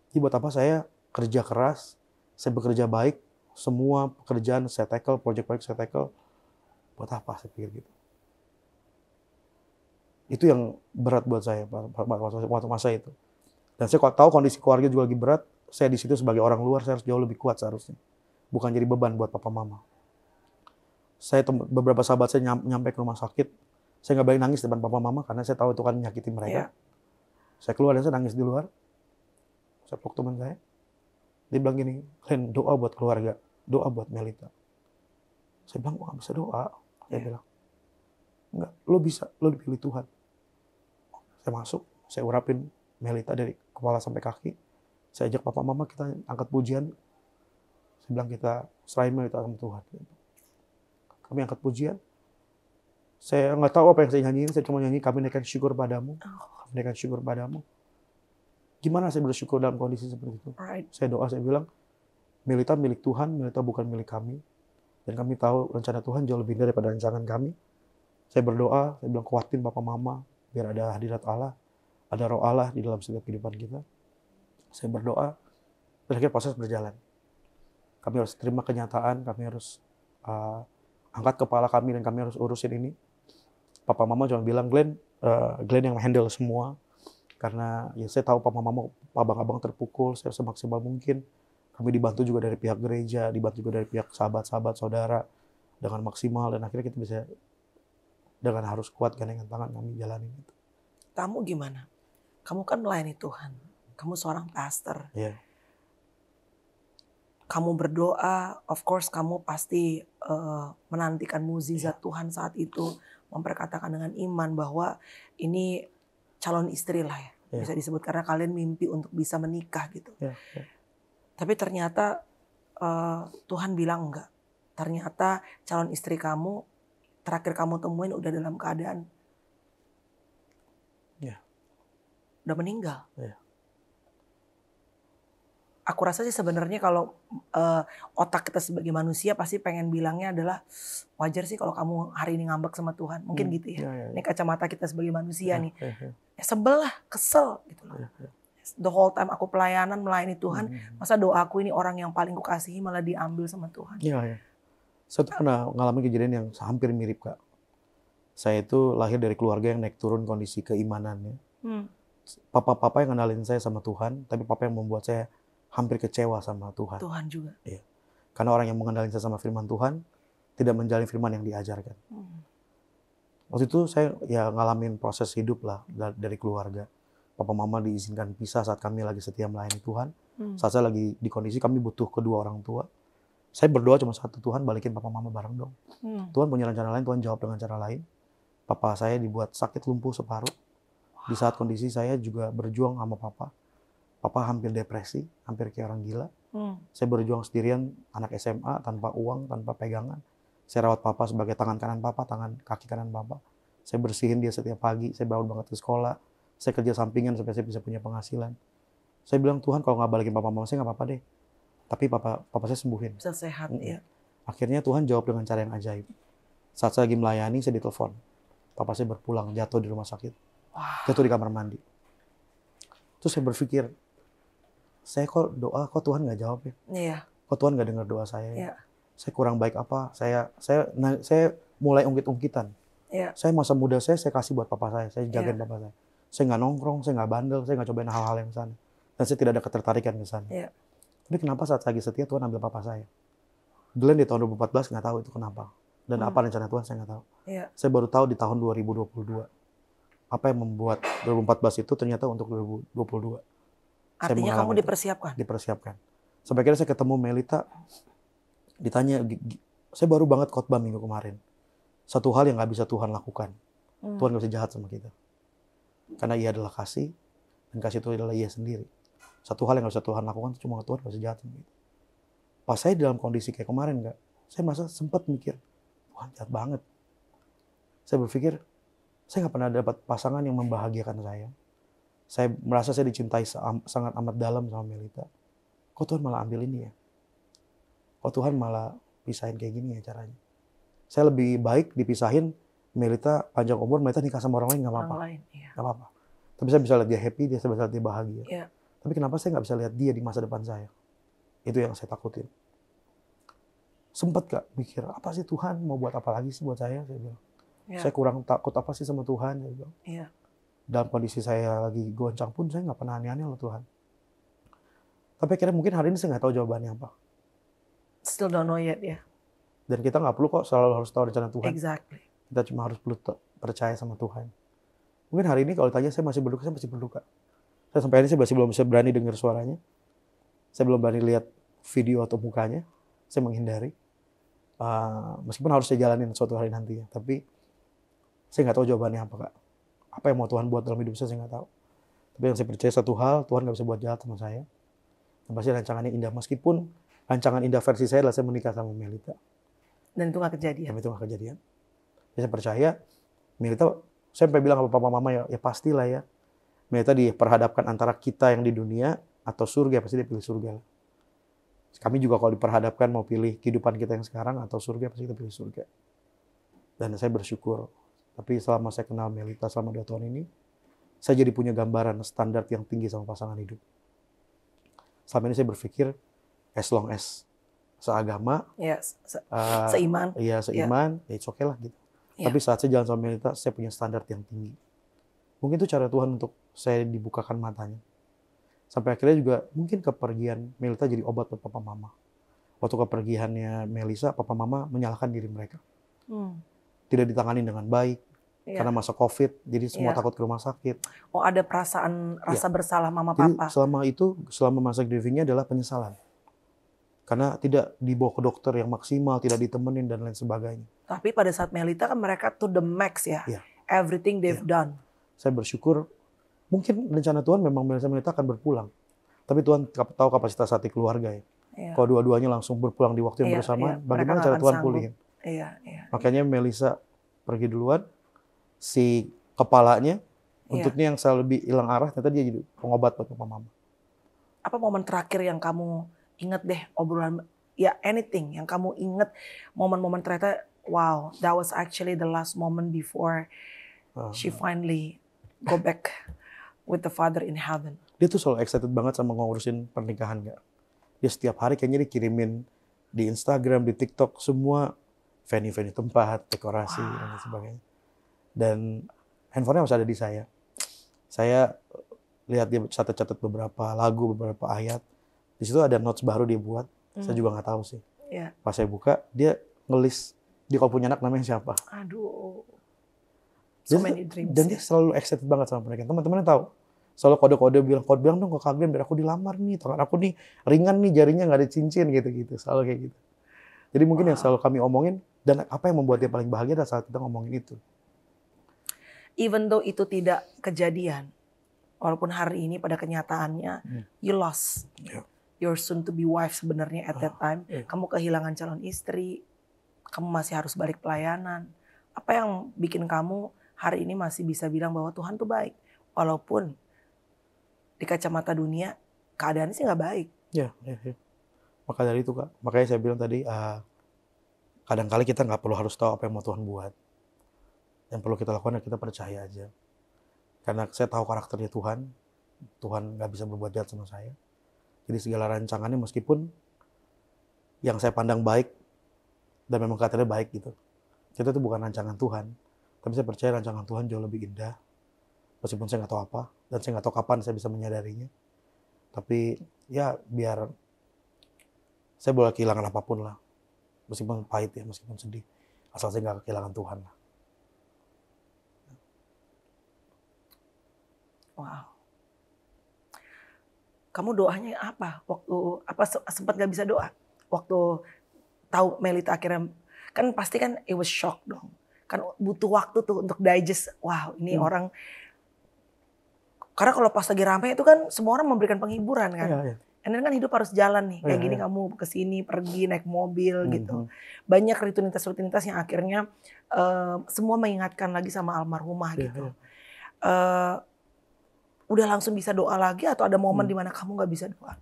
Jadi buat apa saya kerja keras, saya bekerja baik, semua pekerjaan saya tackle, project-project saya tackle, buat apa saya pikir gitu itu yang berat buat saya waktu masa itu. Dan saya tahu kondisi keluarga juga lagi berat, saya di situ sebagai orang luar saya harus jauh lebih kuat seharusnya. Bukan jadi beban buat papa mama. Saya beberapa sahabat saya nyam, nyampe ke rumah sakit, saya nggak baik nangis depan papa mama karena saya tahu itu kan menyakiti mereka. Ya. Saya keluar dan saya nangis di luar. Saya peluk teman saya. Dia bilang gini, kalian doa buat keluarga, doa buat Melita. Saya bilang, gua nggak bisa doa. Dia ya. bilang, enggak, lo bisa, lo dipilih Tuhan. Saya masuk, saya urapin Melita dari kepala sampai kaki. Saya ajak papa mama kita angkat pujian. Saya bilang kita selain Melita sama Tuhan. Kami angkat pujian. Saya nggak tahu apa yang saya nyanyiin, saya cuma nyanyi kami naikkan syukur padamu. Oh. Kami naikkan syukur padamu. Gimana saya bersyukur dalam kondisi seperti itu? Saya doa, saya bilang, Melita milik Tuhan, Melita bukan milik kami. Dan kami tahu rencana Tuhan jauh lebih indah daripada rencana kami. Saya berdoa, saya bilang kuatin papa mama, biar ada hadirat Allah, ada roh Allah di dalam setiap kehidupan kita. Saya berdoa, terakhir proses berjalan. Kami harus terima kenyataan, kami harus uh, angkat kepala kami dan kami harus urusin ini. Papa Mama cuma bilang Glenn, uh, Glenn yang handle semua karena ya saya tahu Papa Mama, abang-abang terpukul, saya semaksimal mungkin. Kami dibantu juga dari pihak gereja, dibantu juga dari pihak sahabat-sahabat, saudara dengan maksimal dan akhirnya kita bisa dengan harus kuat gandengan tangan kami jalani itu. Kamu gimana? Kamu kan melayani Tuhan. Kamu seorang pastor. Yeah. Kamu berdoa, of course kamu pasti uh, menantikan mukjizat yeah. Tuhan saat itu, memperkatakan dengan iman bahwa ini calon istri lah ya, yeah. bisa disebut karena kalian mimpi untuk bisa menikah gitu. Yeah. Yeah. Tapi ternyata uh, Tuhan bilang enggak. Ternyata calon istri kamu terakhir kamu temuin udah dalam keadaan yeah. udah meninggal. Yeah. Aku rasa sih sebenarnya kalau uh, otak kita sebagai manusia pasti pengen bilangnya adalah wajar sih kalau kamu hari ini ngambek sama Tuhan, mungkin hmm. gitu ya. Yeah, yeah, yeah. Ini kacamata kita sebagai manusia yeah, nih, Yeah, yeah. ya sebel lah, kesel gitu loh. Yeah, yeah. The whole time aku pelayanan melayani Tuhan, hmm, hmm, hmm. masa doaku ini orang yang paling kukasihi malah diambil sama Tuhan. Yeah, yeah. Saya tuh pernah mengalami kejadian yang hampir mirip kak. Saya itu lahir dari keluarga yang naik turun kondisi keimanannya. Hmm. Papa-papa yang kenalin saya sama Tuhan, tapi papa yang membuat saya hampir kecewa sama Tuhan. Tuhan juga. Iya. Karena orang yang mengenalin saya sama firman Tuhan, tidak menjalin firman yang diajarkan. Hmm. Waktu itu saya ya ngalamin proses hidup lah dari keluarga. Papa mama diizinkan pisah saat kami lagi setia melayani Tuhan. Hmm. Saat saya lagi di kondisi kami butuh kedua orang tua. Saya berdoa cuma satu, Tuhan balikin papa mama bareng dong. Hmm. Tuhan punya rencana lain, Tuhan jawab dengan cara lain. Papa saya dibuat sakit lumpuh separuh. Di saat kondisi saya juga berjuang sama papa. Papa hampir depresi, hampir kayak orang gila. Hmm. Saya berjuang sendirian, anak SMA, tanpa uang, tanpa pegangan. Saya rawat papa sebagai tangan kanan papa, tangan kaki kanan papa. Saya bersihin dia setiap pagi, saya bangun banget ke sekolah. Saya kerja sampingan supaya saya bisa punya penghasilan. Saya bilang, Tuhan kalau nggak balikin papa mama saya nggak apa-apa deh tapi papa papa saya sembuhin. Bisa sehat mm -hmm. ya. Akhirnya Tuhan jawab dengan cara yang ajaib. Saat saya lagi melayani, saya ditelepon. Papa saya berpulang, jatuh di rumah sakit. Wow. Jatuh di kamar mandi. Terus saya berpikir, saya kok doa, kok Tuhan nggak jawab ya? Iya. Kok Tuhan nggak dengar doa saya? Ya? Iya. Saya kurang baik apa? Saya saya nah, saya mulai ungkit-ungkitan. Iya. Saya masa muda saya, saya kasih buat papa saya. Saya jagain iya. papa saya. Saya nggak nongkrong, saya nggak bandel, saya nggak cobain hal-hal yang sana. Dan saya tidak ada ketertarikan di sana. Iya tapi kenapa saat lagi setia Tuhan ambil papa saya? Glenn di tahun 2014 nggak tahu itu kenapa. Dan hmm. apa rencana Tuhan saya nggak tahu. Yeah. Saya baru tahu di tahun 2022. Apa yang membuat 2014 itu ternyata untuk 2022. Artinya saya kamu dipersiapkan? Dipersiapkan. Sampai akhirnya saya ketemu Melita, ditanya, saya baru banget khotbah minggu kemarin. Satu hal yang nggak bisa Tuhan lakukan. Hmm. Tuhan nggak bisa jahat sama kita. Karena ia adalah kasih, dan kasih itu adalah ia sendiri satu hal yang harus Tuhan lakukan cuma Tuhan harus jahatin gitu. Pas saya dalam kondisi kayak kemarin enggak, saya merasa sempat mikir, Tuhan jahat banget. Saya berpikir, saya nggak pernah dapat pasangan yang membahagiakan saya. Saya merasa saya dicintai sangat amat dalam sama Melita. Kok Tuhan malah ambil ini ya? Kok Tuhan malah pisahin kayak gini ya caranya? Saya lebih baik dipisahin Melita panjang umur, Melita nikah sama orang lain nggak apa-apa. Iya. apa-apa. Tapi saya bisa lihat dia happy, dia bisa lihat dia bahagia. Yeah tapi kenapa saya nggak bisa lihat dia di masa depan saya? Itu yang saya takutin. Sempat gak mikir, apa sih Tuhan mau buat apa lagi sih buat saya? Saya bilang, ya. saya kurang takut apa sih sama Tuhan? Saya bilang. Ya. Dalam kondisi saya lagi goncang pun, saya nggak pernah aneh-aneh loh Tuhan. Tapi akhirnya mungkin hari ini saya nggak tahu jawabannya apa. Still don't know yet ya. Yeah. Dan kita nggak perlu kok selalu harus tahu rencana Tuhan. Exactly. Kita cuma harus perlu percaya sama Tuhan. Mungkin hari ini kalau ditanya saya masih berduka, saya masih berduka saya sampai ini saya masih belum bisa berani dengar suaranya saya belum berani lihat video atau mukanya saya menghindari uh, meskipun harus saya jalanin suatu hari nanti tapi saya nggak tahu jawabannya apa kak apa yang mau Tuhan buat dalam hidup saya saya nggak tahu tapi yang saya percaya satu hal Tuhan nggak bisa buat jahat sama saya yang pasti rancangannya indah meskipun rancangan indah versi saya adalah saya menikah sama Melita dan itu nggak kejadian dan itu nggak kejadian ya, saya percaya Melita saya sampai bilang sama papa mama ya ya pastilah ya mereka tadi perhadapkan antara kita yang di dunia atau surga pasti dia pilih surga. Kami juga kalau diperhadapkan mau pilih kehidupan kita yang sekarang atau surga pasti kita pilih surga. Dan saya bersyukur. Tapi selama saya kenal Melita selama dua tahun ini, saya jadi punya gambaran standar yang tinggi sama pasangan hidup. Selama ini saya berpikir as long as seagama, ya, se uh, seiman, iya, ya seiman, ya, ya it's okay lah gitu. Ya. Tapi saat saya jalan sama Melita, saya punya standar yang tinggi Mungkin itu cara Tuhan untuk saya dibukakan matanya. Sampai akhirnya juga mungkin kepergian Melita jadi obat buat papa mama. Waktu kepergiannya Melisa, papa mama menyalahkan diri mereka. Hmm. Tidak ditangani dengan baik, Yeah. Karena masa COVID, jadi semua yeah. takut ke rumah sakit. Oh, ada perasaan iya. rasa yeah. bersalah mama jadi, papa. Selama itu, selama masa grievingnya adalah penyesalan. Karena tidak dibawa ke dokter yang maksimal, tidak ditemenin dan lain sebagainya. Tapi pada saat Melita kan mereka to the max ya. Yeah. Everything they've yeah. done saya bersyukur mungkin rencana Tuhan memang Melisa Melita akan berpulang. Tapi Tuhan tahu kapasitas hati keluarga ya. Iya. Kalau dua-duanya langsung berpulang di waktu yang iya, bersama, iya. bagaimana cara Tuhan sanggup. pulihin? Iya, iya, Makanya iya. Melisa pergi duluan, si kepalanya, iya. untuknya yang saya lebih hilang arah, ternyata dia jadi pengobat buat papa mama. Apa momen terakhir yang kamu ingat deh obrolan, ya anything yang kamu ingat momen-momen ternyata, wow, that was actually the last moment before uh she finally go back with the Father in heaven. Dia tuh selalu excited banget sama ngurusin pernikahan nggak? Dia setiap hari kayaknya dikirimin di Instagram, di TikTok semua venue-venue tempat, dekorasi wow. dan sebagainya. Dan handphonenya masih ada di saya. Saya lihat dia catat-catat beberapa lagu, beberapa ayat. Di situ ada notes baru dia buat. Hmm. Saya juga nggak tahu sih. Yeah. Pas saya buka, dia ngelis di kalau punya anak namanya siapa. Aduh so dan, many dreams. Dan dia selalu excited banget sama pernikahan. Teman-temannya tahu. Selalu kode-kode bilang, kode bilang dong ke kalian biar aku dilamar nih. Tangan aku nih ringan nih jarinya nggak ada cincin gitu-gitu. Selalu kayak gitu. Jadi mungkin wow. yang selalu kami omongin dan apa yang membuat dia paling bahagia adalah saat kita ngomongin itu. Even though itu tidak kejadian, walaupun hari ini pada kenyataannya hmm. you lost yeah. your soon to be wife sebenarnya at that ah, time. Yeah. Kamu kehilangan calon istri, kamu masih harus balik pelayanan. Apa yang bikin kamu hari ini masih bisa bilang bahwa Tuhan tuh baik. Walaupun di kacamata dunia keadaannya sih nggak baik. Ya, ya, ya. Maka dari itu kak, makanya saya bilang tadi uh, ah, kali kita nggak perlu harus tahu apa yang mau Tuhan buat. Yang perlu kita lakukan adalah kita percaya aja. Karena saya tahu karakternya Tuhan, Tuhan nggak bisa berbuat jahat sama saya. Jadi segala rancangannya meskipun yang saya pandang baik dan memang katanya baik gitu. Itu tuh bukan rancangan Tuhan. Tapi saya percaya rancangan Tuhan jauh lebih indah. Meskipun saya nggak tahu apa. Dan saya nggak tahu kapan saya bisa menyadarinya. Tapi ya biar saya boleh kehilangan apapun lah. Meskipun pahit ya, meskipun sedih. Asal saya nggak kehilangan Tuhan lah. Wow. Kamu doanya apa? Waktu apa sempat nggak bisa doa? Waktu tahu Melita akhirnya kan pasti kan it was shock dong kan butuh waktu tuh untuk digest wow ini hmm. orang karena kalau pas lagi ramai itu kan semua orang memberikan penghiburan kan ya, ya. And kan hidup harus jalan nih, kayak iya, gini iya. kamu kesini pergi naik mobil hmm, gitu. Hmm. Banyak rutinitas-rutinitas yang akhirnya uh, semua mengingatkan lagi sama almarhumah iya, gitu. Uh, udah langsung bisa doa lagi atau ada momen hmm. dimana kamu nggak bisa doa?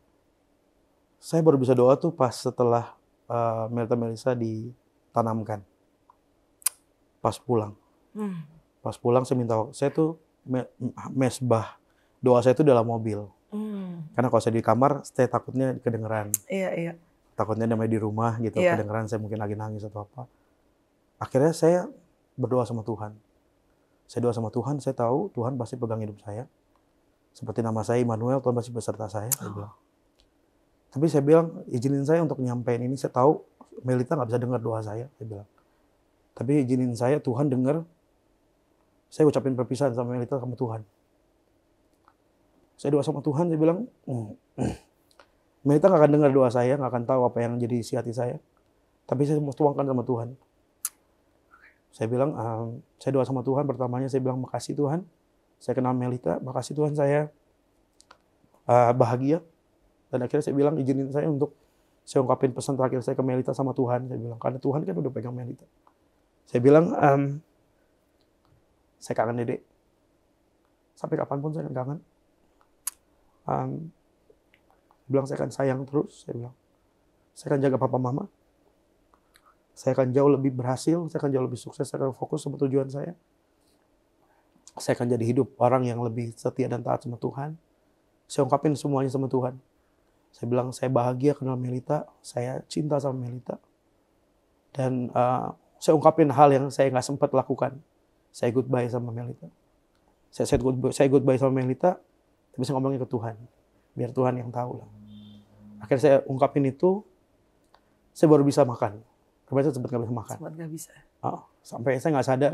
Saya baru bisa doa tuh pas setelah uh, eh, Melita Melisa ditanamkan pas pulang. Hmm. Pas pulang saya minta saya tuh mesbah doa saya itu dalam mobil. Hmm. Karena kalau saya di kamar, saya takutnya kedengeran. Iya iya. Takutnya namanya di rumah gitu iya. kedengeran saya mungkin lagi nangis atau apa. Akhirnya saya berdoa sama Tuhan. Saya doa sama Tuhan, saya tahu Tuhan pasti pegang hidup saya. Seperti nama saya Immanuel, Tuhan pasti beserta saya. Oh. Saya bilang. Tapi saya bilang, izinin saya untuk nyampein ini, saya tahu Melita nggak bisa dengar doa saya. Saya bilang tapi izinin saya Tuhan dengar, saya ucapin perpisahan sama Melita sama Tuhan. Saya doa sama Tuhan, saya bilang, hmm, hmm. Melita nggak akan dengar doa saya, nggak akan tahu apa yang jadi isi hati saya. Tapi saya mau tuangkan sama Tuhan. Saya bilang, um, saya doa sama Tuhan, pertamanya saya bilang, makasih Tuhan. Saya kenal Melita, makasih Tuhan saya uh, bahagia. Dan akhirnya saya bilang, izinin saya untuk saya ungkapin pesan terakhir saya ke Melita sama Tuhan. Saya bilang, karena Tuhan kan udah pegang Melita. Saya bilang, um, saya kangen dedek. Sampai kapanpun saya kangen. Um, bilang saya akan sayang terus. Saya bilang, saya akan jaga papa mama. Saya akan jauh lebih berhasil, saya akan jauh lebih sukses, saya akan fokus sama tujuan saya. Saya akan jadi hidup orang yang lebih setia dan taat sama Tuhan. Saya ungkapin semuanya sama Tuhan. Saya bilang saya bahagia kenal Melita, saya cinta sama Melita. Dan uh, saya ungkapin hal yang saya nggak sempat lakukan. Saya goodbye sama Melita. Saya, saya, goodbye, saya goodbye sama Melita, tapi saya ngomongnya ke Tuhan. Biar Tuhan yang tahu lah. Akhirnya saya ungkapin itu, saya baru bisa makan. Kemarin saya sempat nggak bisa makan. Sempat nggak bisa. Oh, sampai saya nggak sadar,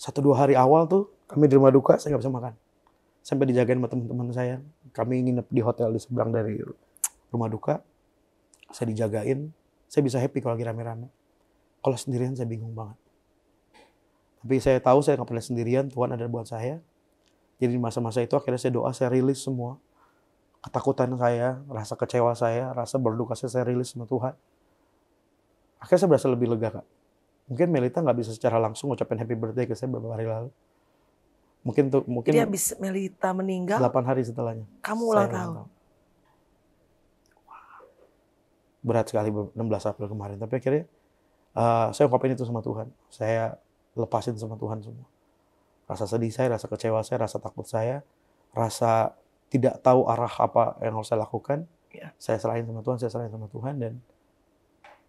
satu dua hari awal tuh kami di rumah duka, saya nggak bisa makan. Sampai dijagain sama teman-teman saya. Kami nginep di hotel di seberang dari rumah duka. Saya dijagain, saya bisa happy kalau lagi rame-rame kalau sendirian saya bingung banget. Tapi saya tahu saya nggak pernah sendirian, Tuhan ada buat saya. Jadi masa-masa itu akhirnya saya doa, saya rilis semua. Ketakutan saya, rasa kecewa saya, rasa berduka saya, saya rilis sama Tuhan. Akhirnya saya berasa lebih lega, Kak. Mungkin Melita nggak bisa secara langsung ngucapin happy birthday ke saya beberapa hari lalu. Mungkin tuh mungkin Jadi habis Melita meninggal 8 hari setelahnya. Kamu ulang tahun. tahun. Berat sekali 16 April kemarin, tapi akhirnya Ah, saya ungkapin itu sama Tuhan. Saya lepasin sama Tuhan semua. Rasa sedih saya, rasa kecewa saya, rasa takut saya, rasa tidak tahu arah apa yang harus saya lakukan. Yeah. Saya selain sama Tuhan, saya selain sama Tuhan dan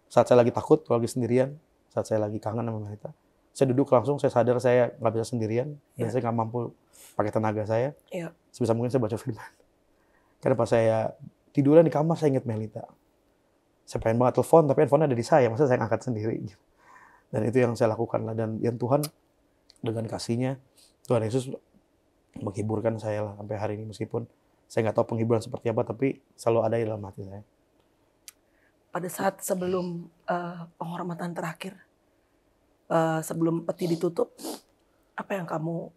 saat saya lagi takut, lagi sendirian, saat saya lagi kangen sama mereka, saya duduk langsung, saya sadar saya nggak bisa sendirian yeah. dan ya. saya nggak mampu pakai tenaga saya. Yeah. Sebisa mungkin saya baca firman. Karena pas saya tiduran di kamar, saya ingat Melita saya pengen banget telepon tapi handphone ada di saya masa saya angkat sendiri gitu. dan itu yang saya lakukan lah dan yang Tuhan dengan kasihnya Tuhan Yesus menghiburkan saya lah sampai hari ini meskipun saya nggak tahu penghiburan seperti apa tapi selalu ada di dalam hati saya pada saat sebelum uh, penghormatan terakhir uh, sebelum peti ditutup apa yang kamu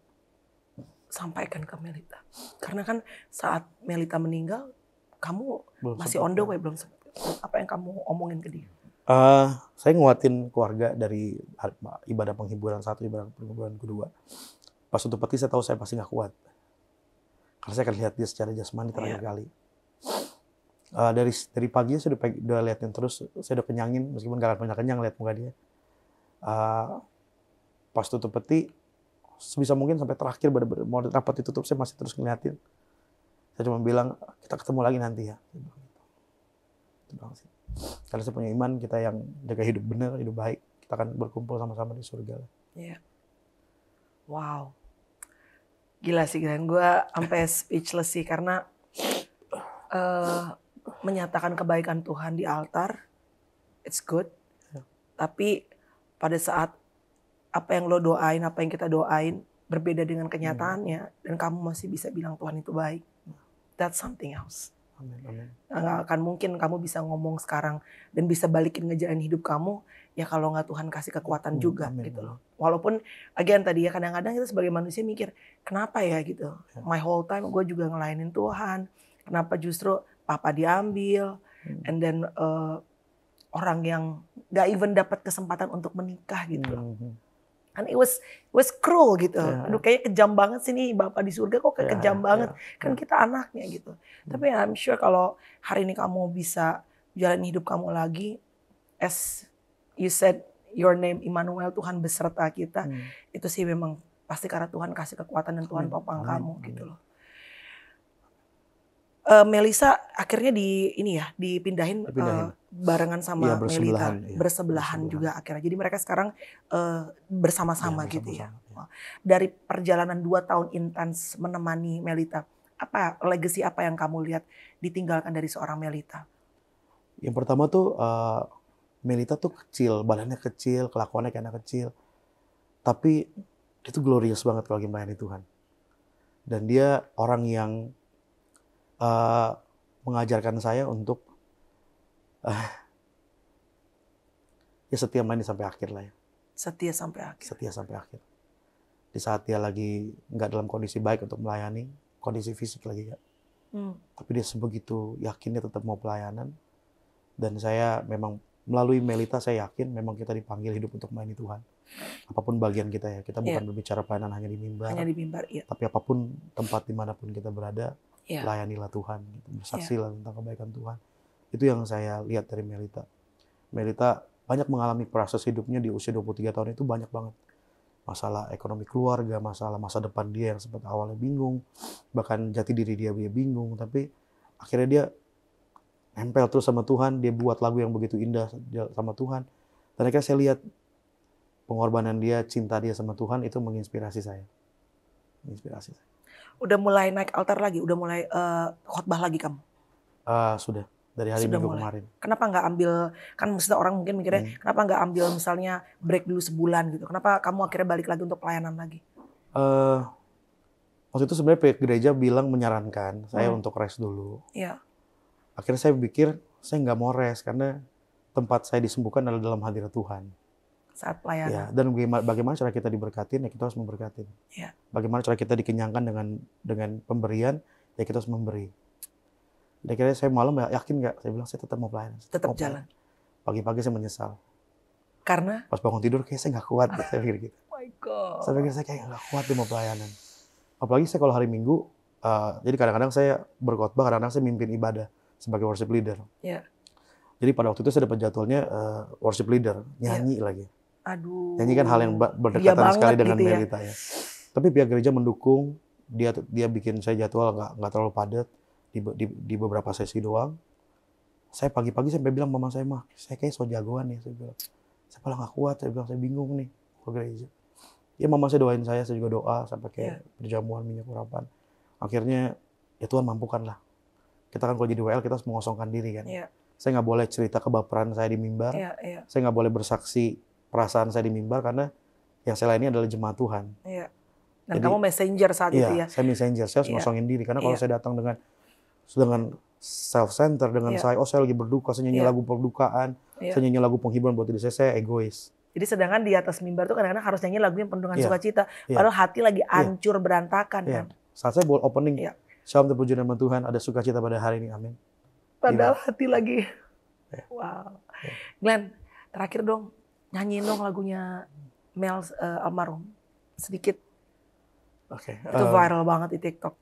sampaikan ke Melita karena kan saat Melita meninggal kamu belum masih on the ya. way belum apa yang kamu omongin ke dia? Uh, saya nguatin keluarga dari ibadah penghiburan satu, ibadah penghiburan kedua. Pas untuk peti saya tahu saya pasti nggak kuat. Karena saya akan lihat dia secara jasmani terakhir yeah. kali. Uh, dari dari pagi saya udah, udah liatin terus, saya udah kenyangin meskipun gak akan pernah kenyang lihat muka dia. Uh, pas tutup peti, sebisa mungkin sampai terakhir mau rapat ditutup saya masih terus ngeliatin. Saya cuma bilang kita ketemu lagi nanti ya itu doang sih kalau saya punya iman kita yang jaga hidup benar hidup baik kita akan berkumpul sama-sama di surga lah yeah. wow gila sih kan gue sampai speechless sih karena uh, menyatakan kebaikan Tuhan di altar it's good yeah. tapi pada saat apa yang lo doain apa yang kita doain berbeda dengan kenyataannya hmm. dan kamu masih bisa bilang Tuhan itu baik that's something else Amin, amin. Nggak eh, akan mungkin kamu bisa ngomong sekarang dan bisa balikin ngejalanin hidup kamu ya kalau nggak Tuhan kasih kekuatan hmm, juga amin, gitu loh. Walaupun again tadi ya kadang-kadang kita sebagai manusia mikir kenapa ya gitu. Ya. My whole time gue juga ngelainin Tuhan. Kenapa justru papa diambil hmm. and then uh, orang yang nggak even dapat kesempatan untuk menikah gitu loh. Hmm, hmm and it was it was cruel gitu. Yeah. Iya. Aduh kayak kejam banget sih nih Bapak di surga kok yeah, iya, kejam banget. Yeah. Kan iya. kita anaknya gitu. Hmm. Tapi ya, I'm sure kalau hari ini kamu bisa jalan hidup kamu lagi as you said your name Immanuel Tuhan beserta kita. Hmm. Itu sih memang pasti karena Tuhan kasih kekuatan dan Tuhan hmm. topang hmm. kamu gitu loh uh, eh, Melisa akhirnya di ini ya dipindahin, eh, dipindahin. Uh, barengan sama ya, bersebelahan, Melita, ya. bersebelahan juga akhirnya. Jadi mereka sekarang uh, bersama-sama ya, gitu ya. Iya. Dari perjalanan dua tahun intens menemani Melita, apa legacy apa yang kamu lihat ditinggalkan dari seorang Melita? Yang pertama tuh uh, Melita tuh kecil, badannya kecil, kelakuannya kayak anak kecil, tapi itu glorious banget kalau gimana Tuhan. Dan dia orang yang uh, mengajarkan saya untuk uh, ya setia main sampai akhir lah ya. Setia sampai akhir. Setia sampai akhir. Di saat dia lagi nggak dalam kondisi baik untuk melayani, kondisi fisik lagi ya. Hmm. Tapi dia sebegitu yakinnya tetap mau pelayanan. Dan saya memang melalui Melita saya yakin memang kita dipanggil hidup untuk melayani Tuhan. Apapun bagian kita ya, kita bukan yeah. berbicara pelayanan hanya di mimbar. Hanya di mimbar, iya. Tapi apapun tempat dimanapun kita berada, yeah. layanilah Tuhan, gitu. bersaksilah ya. yeah. tentang kebaikan Tuhan. Itu yang saya lihat dari Melita. Melita banyak mengalami proses hidupnya di usia 23 tahun itu banyak banget masalah ekonomi keluarga, masalah masa depan dia yang sempat awalnya bingung, bahkan jati diri dia dia bingung, tapi akhirnya dia nempel terus sama Tuhan, dia buat lagu yang begitu indah sama Tuhan. Dan akhirnya saya lihat pengorbanan dia, cinta dia sama Tuhan itu menginspirasi saya. Menginspirasi saya udah mulai naik altar lagi, udah mulai uh, khotbah lagi kamu? Uh, ah, sudah dari hari sudah minggu mulai. kemarin. Kenapa nggak ambil? Kan maksudnya orang mungkin mikirnya hmm. kenapa nggak ambil misalnya break dulu sebulan gitu? Kenapa kamu akhirnya balik lagi untuk pelayanan lagi? Uh, waktu itu sebenarnya pihak gereja bilang menyarankan hmm. saya untuk rest dulu. Iya. Akhirnya saya pikir saya nggak mau rest karena tempat saya disembuhkan adalah dalam hadirat Tuhan saat pelayanan. Ya, dan bagaimana, bagaimana cara kita diberkatin, ya kita harus memberkatin. Ya. Bagaimana cara kita dikenyangkan dengan dengan pemberian, ya kita harus memberi. Dan kira saya malam ya, yakin nggak? Saya bilang saya tetap mau pelayanan. Tetap mau jalan. Pagi-pagi saya menyesal. Karena? Pas bangun tidur kayak saya nggak kuat. Ah, saya pikir gitu. Oh my God. Saya pikir saya kayak nggak kuat di mau pelayanan. Apalagi saya kalau hari Minggu, uh, jadi kadang-kadang saya berkhotbah, kadang-kadang saya mimpin ibadah sebagai worship leader. Ya. Jadi pada waktu itu saya dapat jadwalnya uh, worship leader, ya. nyanyi ya. lagi. Aduh. kan hal yang berdekatan iya sekali dengan gitu ya. ya. Tapi pihak gereja mendukung dia dia bikin saya jadwal nggak nggak terlalu padat di, di, di beberapa sesi doang. Saya pagi-pagi sampai bilang mama saya mah saya kayak so jagoan nih ya, saya bilang. Saya malah nggak kuat saya bilang saya bingung nih ke gereja. Ya mama saya doain saya saya juga doa sampai kayak perjamuan iya. minyak urapan. Akhirnya ya Tuhan mampukan lah. Kita kan kalau jadi WL kita harus mengosongkan diri kan. Ya. Saya nggak boleh cerita kebaperan saya di mimbar. Ya, ya. Saya nggak boleh bersaksi perasaan saya di mimbar karena yang saya lainnya adalah jemaat Tuhan. Iya. Dan Jadi, kamu messenger saat iya, itu ya? saya messenger. Saya harus iya. diri. Karena kalau iya. saya datang dengan dengan self-center, dengan iya. saya, oh saya lagi berduka, saya nyanyi iya. lagu perdukaan, iya. saya nyanyi lagu penghiburan buat diri saya, saya egois. Jadi sedangkan di atas mimbar tuh kadang-kadang harus nyanyi lagu yang penuh dengan iya. sukacita. Iya. Padahal hati lagi iya. hancur, iya. berantakan iya. kan. Saat saya buat opening, Iya. Shalom terpuji nama Tuhan, ada sukacita pada hari ini, amin. Padahal hati lagi, iya. wow. Glenn, terakhir dong, nyanyiin dong lagunya Mel uh, almarhum sedikit. Oke. Okay. Uh, itu eh, viral banget di TikTok.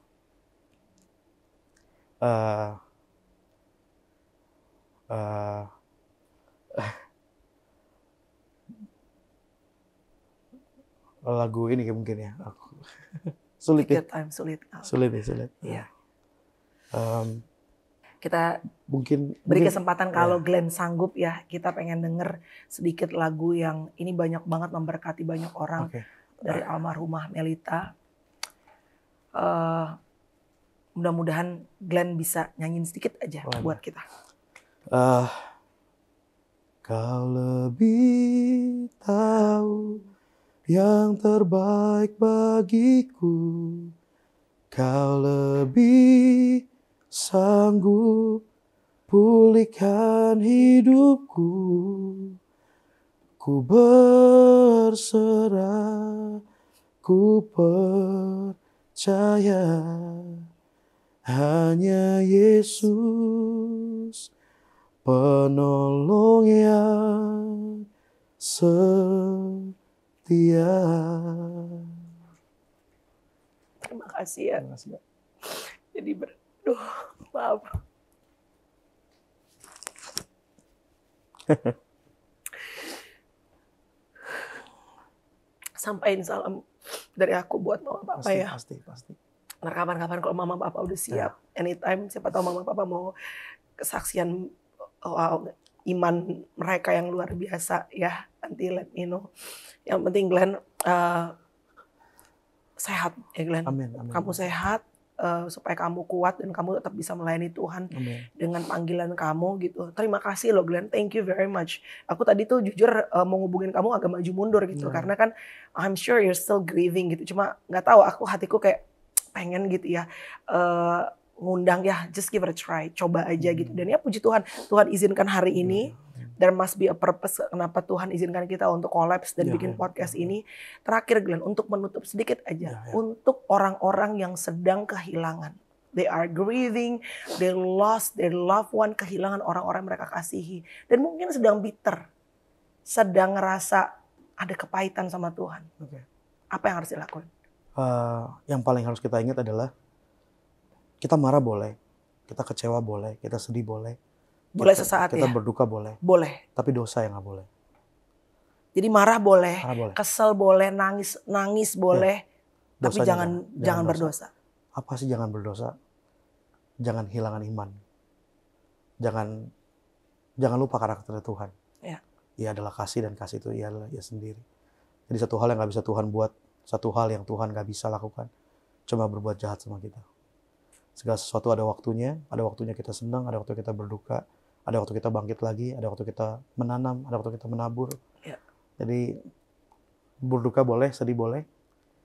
Uh, uh, lagu ini mungkin ya aku sulit ya. sulit. Ah. Sulit ya sulit. Iya. Yeah. Um, kita mungkin beri kesempatan ya. kalau ya. Glenn sanggup ya kita pengen denger sedikit lagu yang ini banyak banget memberkati banyak orang okay. dari almarhumah Melita. Uh, mudah-mudahan Glenn bisa nyanyiin sedikit aja buat kita. Uh, kau lebih tahu yang terbaik bagiku. Kau lebih sanggup pulihkan hidupku. Ku berserah, ku percaya hanya Yesus penolong yang setia. Terima kasih ya. Terima kasih. Jadi ber Aduh, maaf. Sampaikan salam dari aku buat mama papa pasti, ya. Pasti, pasti. Nah, kapan-kapan kalau mama papa udah ya. siap, ya. anytime siapa tahu mama papa mau kesaksian wow, oh, oh, iman mereka yang luar biasa ya nanti let me know. Yang penting Glenn uh, sehat ya Glenn. Amin, amin. Kamu sehat, uh, supaya kamu kuat dan kamu tetap bisa melayani Tuhan Amen. dengan panggilan kamu gitu. Terima kasih loh Glenn, thank you very much. Aku tadi tuh jujur uh, mau hubungin kamu agak maju mundur gitu yeah. karena kan I'm sure you're still grieving gitu. Cuma nggak tahu aku hatiku kayak pengen gitu ya. Uh, ngundang ya just give it a try coba aja hmm. gitu iya. dan ya puji Tuhan Tuhan izinkan hari ini iya there must be a purpose kenapa Tuhan izinkan kita untuk collapse dan ya, bikin ya, ya, podcast ya. ini. Terakhir Glenn untuk menutup sedikit aja ya, ya. untuk orang-orang yang sedang kehilangan. They are grieving, they lost their loved one, kehilangan orang-orang mereka kasihi dan mungkin sedang bitter. Sedang ngerasa ada kepahitan sama Tuhan. Okay. Apa yang harus dilakukan? Uh, yang paling harus kita ingat adalah kita marah boleh, kita kecewa boleh, kita sedih boleh, boleh kita, ya Kita berduka boleh. Boleh. Tapi dosa yang nggak boleh. Jadi marah boleh, marah boleh, kesel boleh, nangis nangis iya. boleh, ya. tapi jangan jangan, jangan, jangan berdosa. berdosa. Apa sih jangan berdosa? Jangan hilangan iman. Jangan jangan lupa karakter Tuhan. Ya. Ia adalah kasih dan kasih itu ia ia sendiri. Jadi satu hal yang nggak bisa Tuhan buat, satu hal yang Tuhan nggak bisa lakukan, cuma berbuat jahat sama kita. Segala sesuatu ada waktunya, ada waktunya kita senang, ada waktunya kita berduka, ada waktu kita bangkit lagi, ada waktu kita menanam, ada waktu kita menabur. Ya. Jadi berduka boleh, sedih boleh.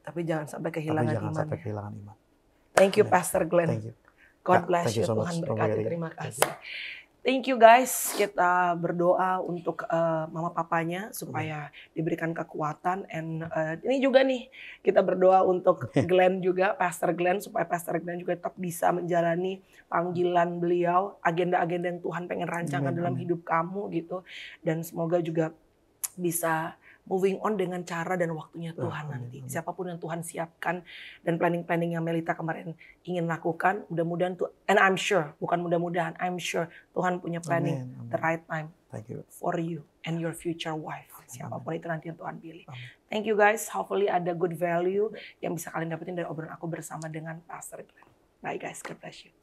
Tapi jangan sampai kehilangan Tapi jangan iman. Sampai ya. kehilangan iman. Thank you Pastor Glenn. Thank you. God bless you, you so Tuhan berkati. Terima kasih. Thank you guys. Kita berdoa untuk uh, mama papanya supaya diberikan kekuatan and uh, ini juga nih kita berdoa untuk Glenn juga, Pastor Glenn supaya Pastor Glenn juga tetap bisa menjalani panggilan beliau, agenda-agenda yang Tuhan pengen rancangkan dalam hidup kamu gitu dan semoga juga bisa moving on dengan cara dan waktunya nah, Tuhan nanti. Siapapun yang Tuhan siapkan dan planning-planning yang Melita kemarin ingin lakukan, mudah-mudahan tuh and I'm sure, bukan mudah-mudahan, I'm sure Tuhan punya planning amen, amen. the right time Thank you. for you and your future wife. Siapapun Amen. itu nanti yang Tuhan pilih. Amen. Thank you guys. Hopefully ada good value yang bisa kalian dapetin dari obrolan aku bersama dengan Pastor Glenn. Bye guys. God bless you.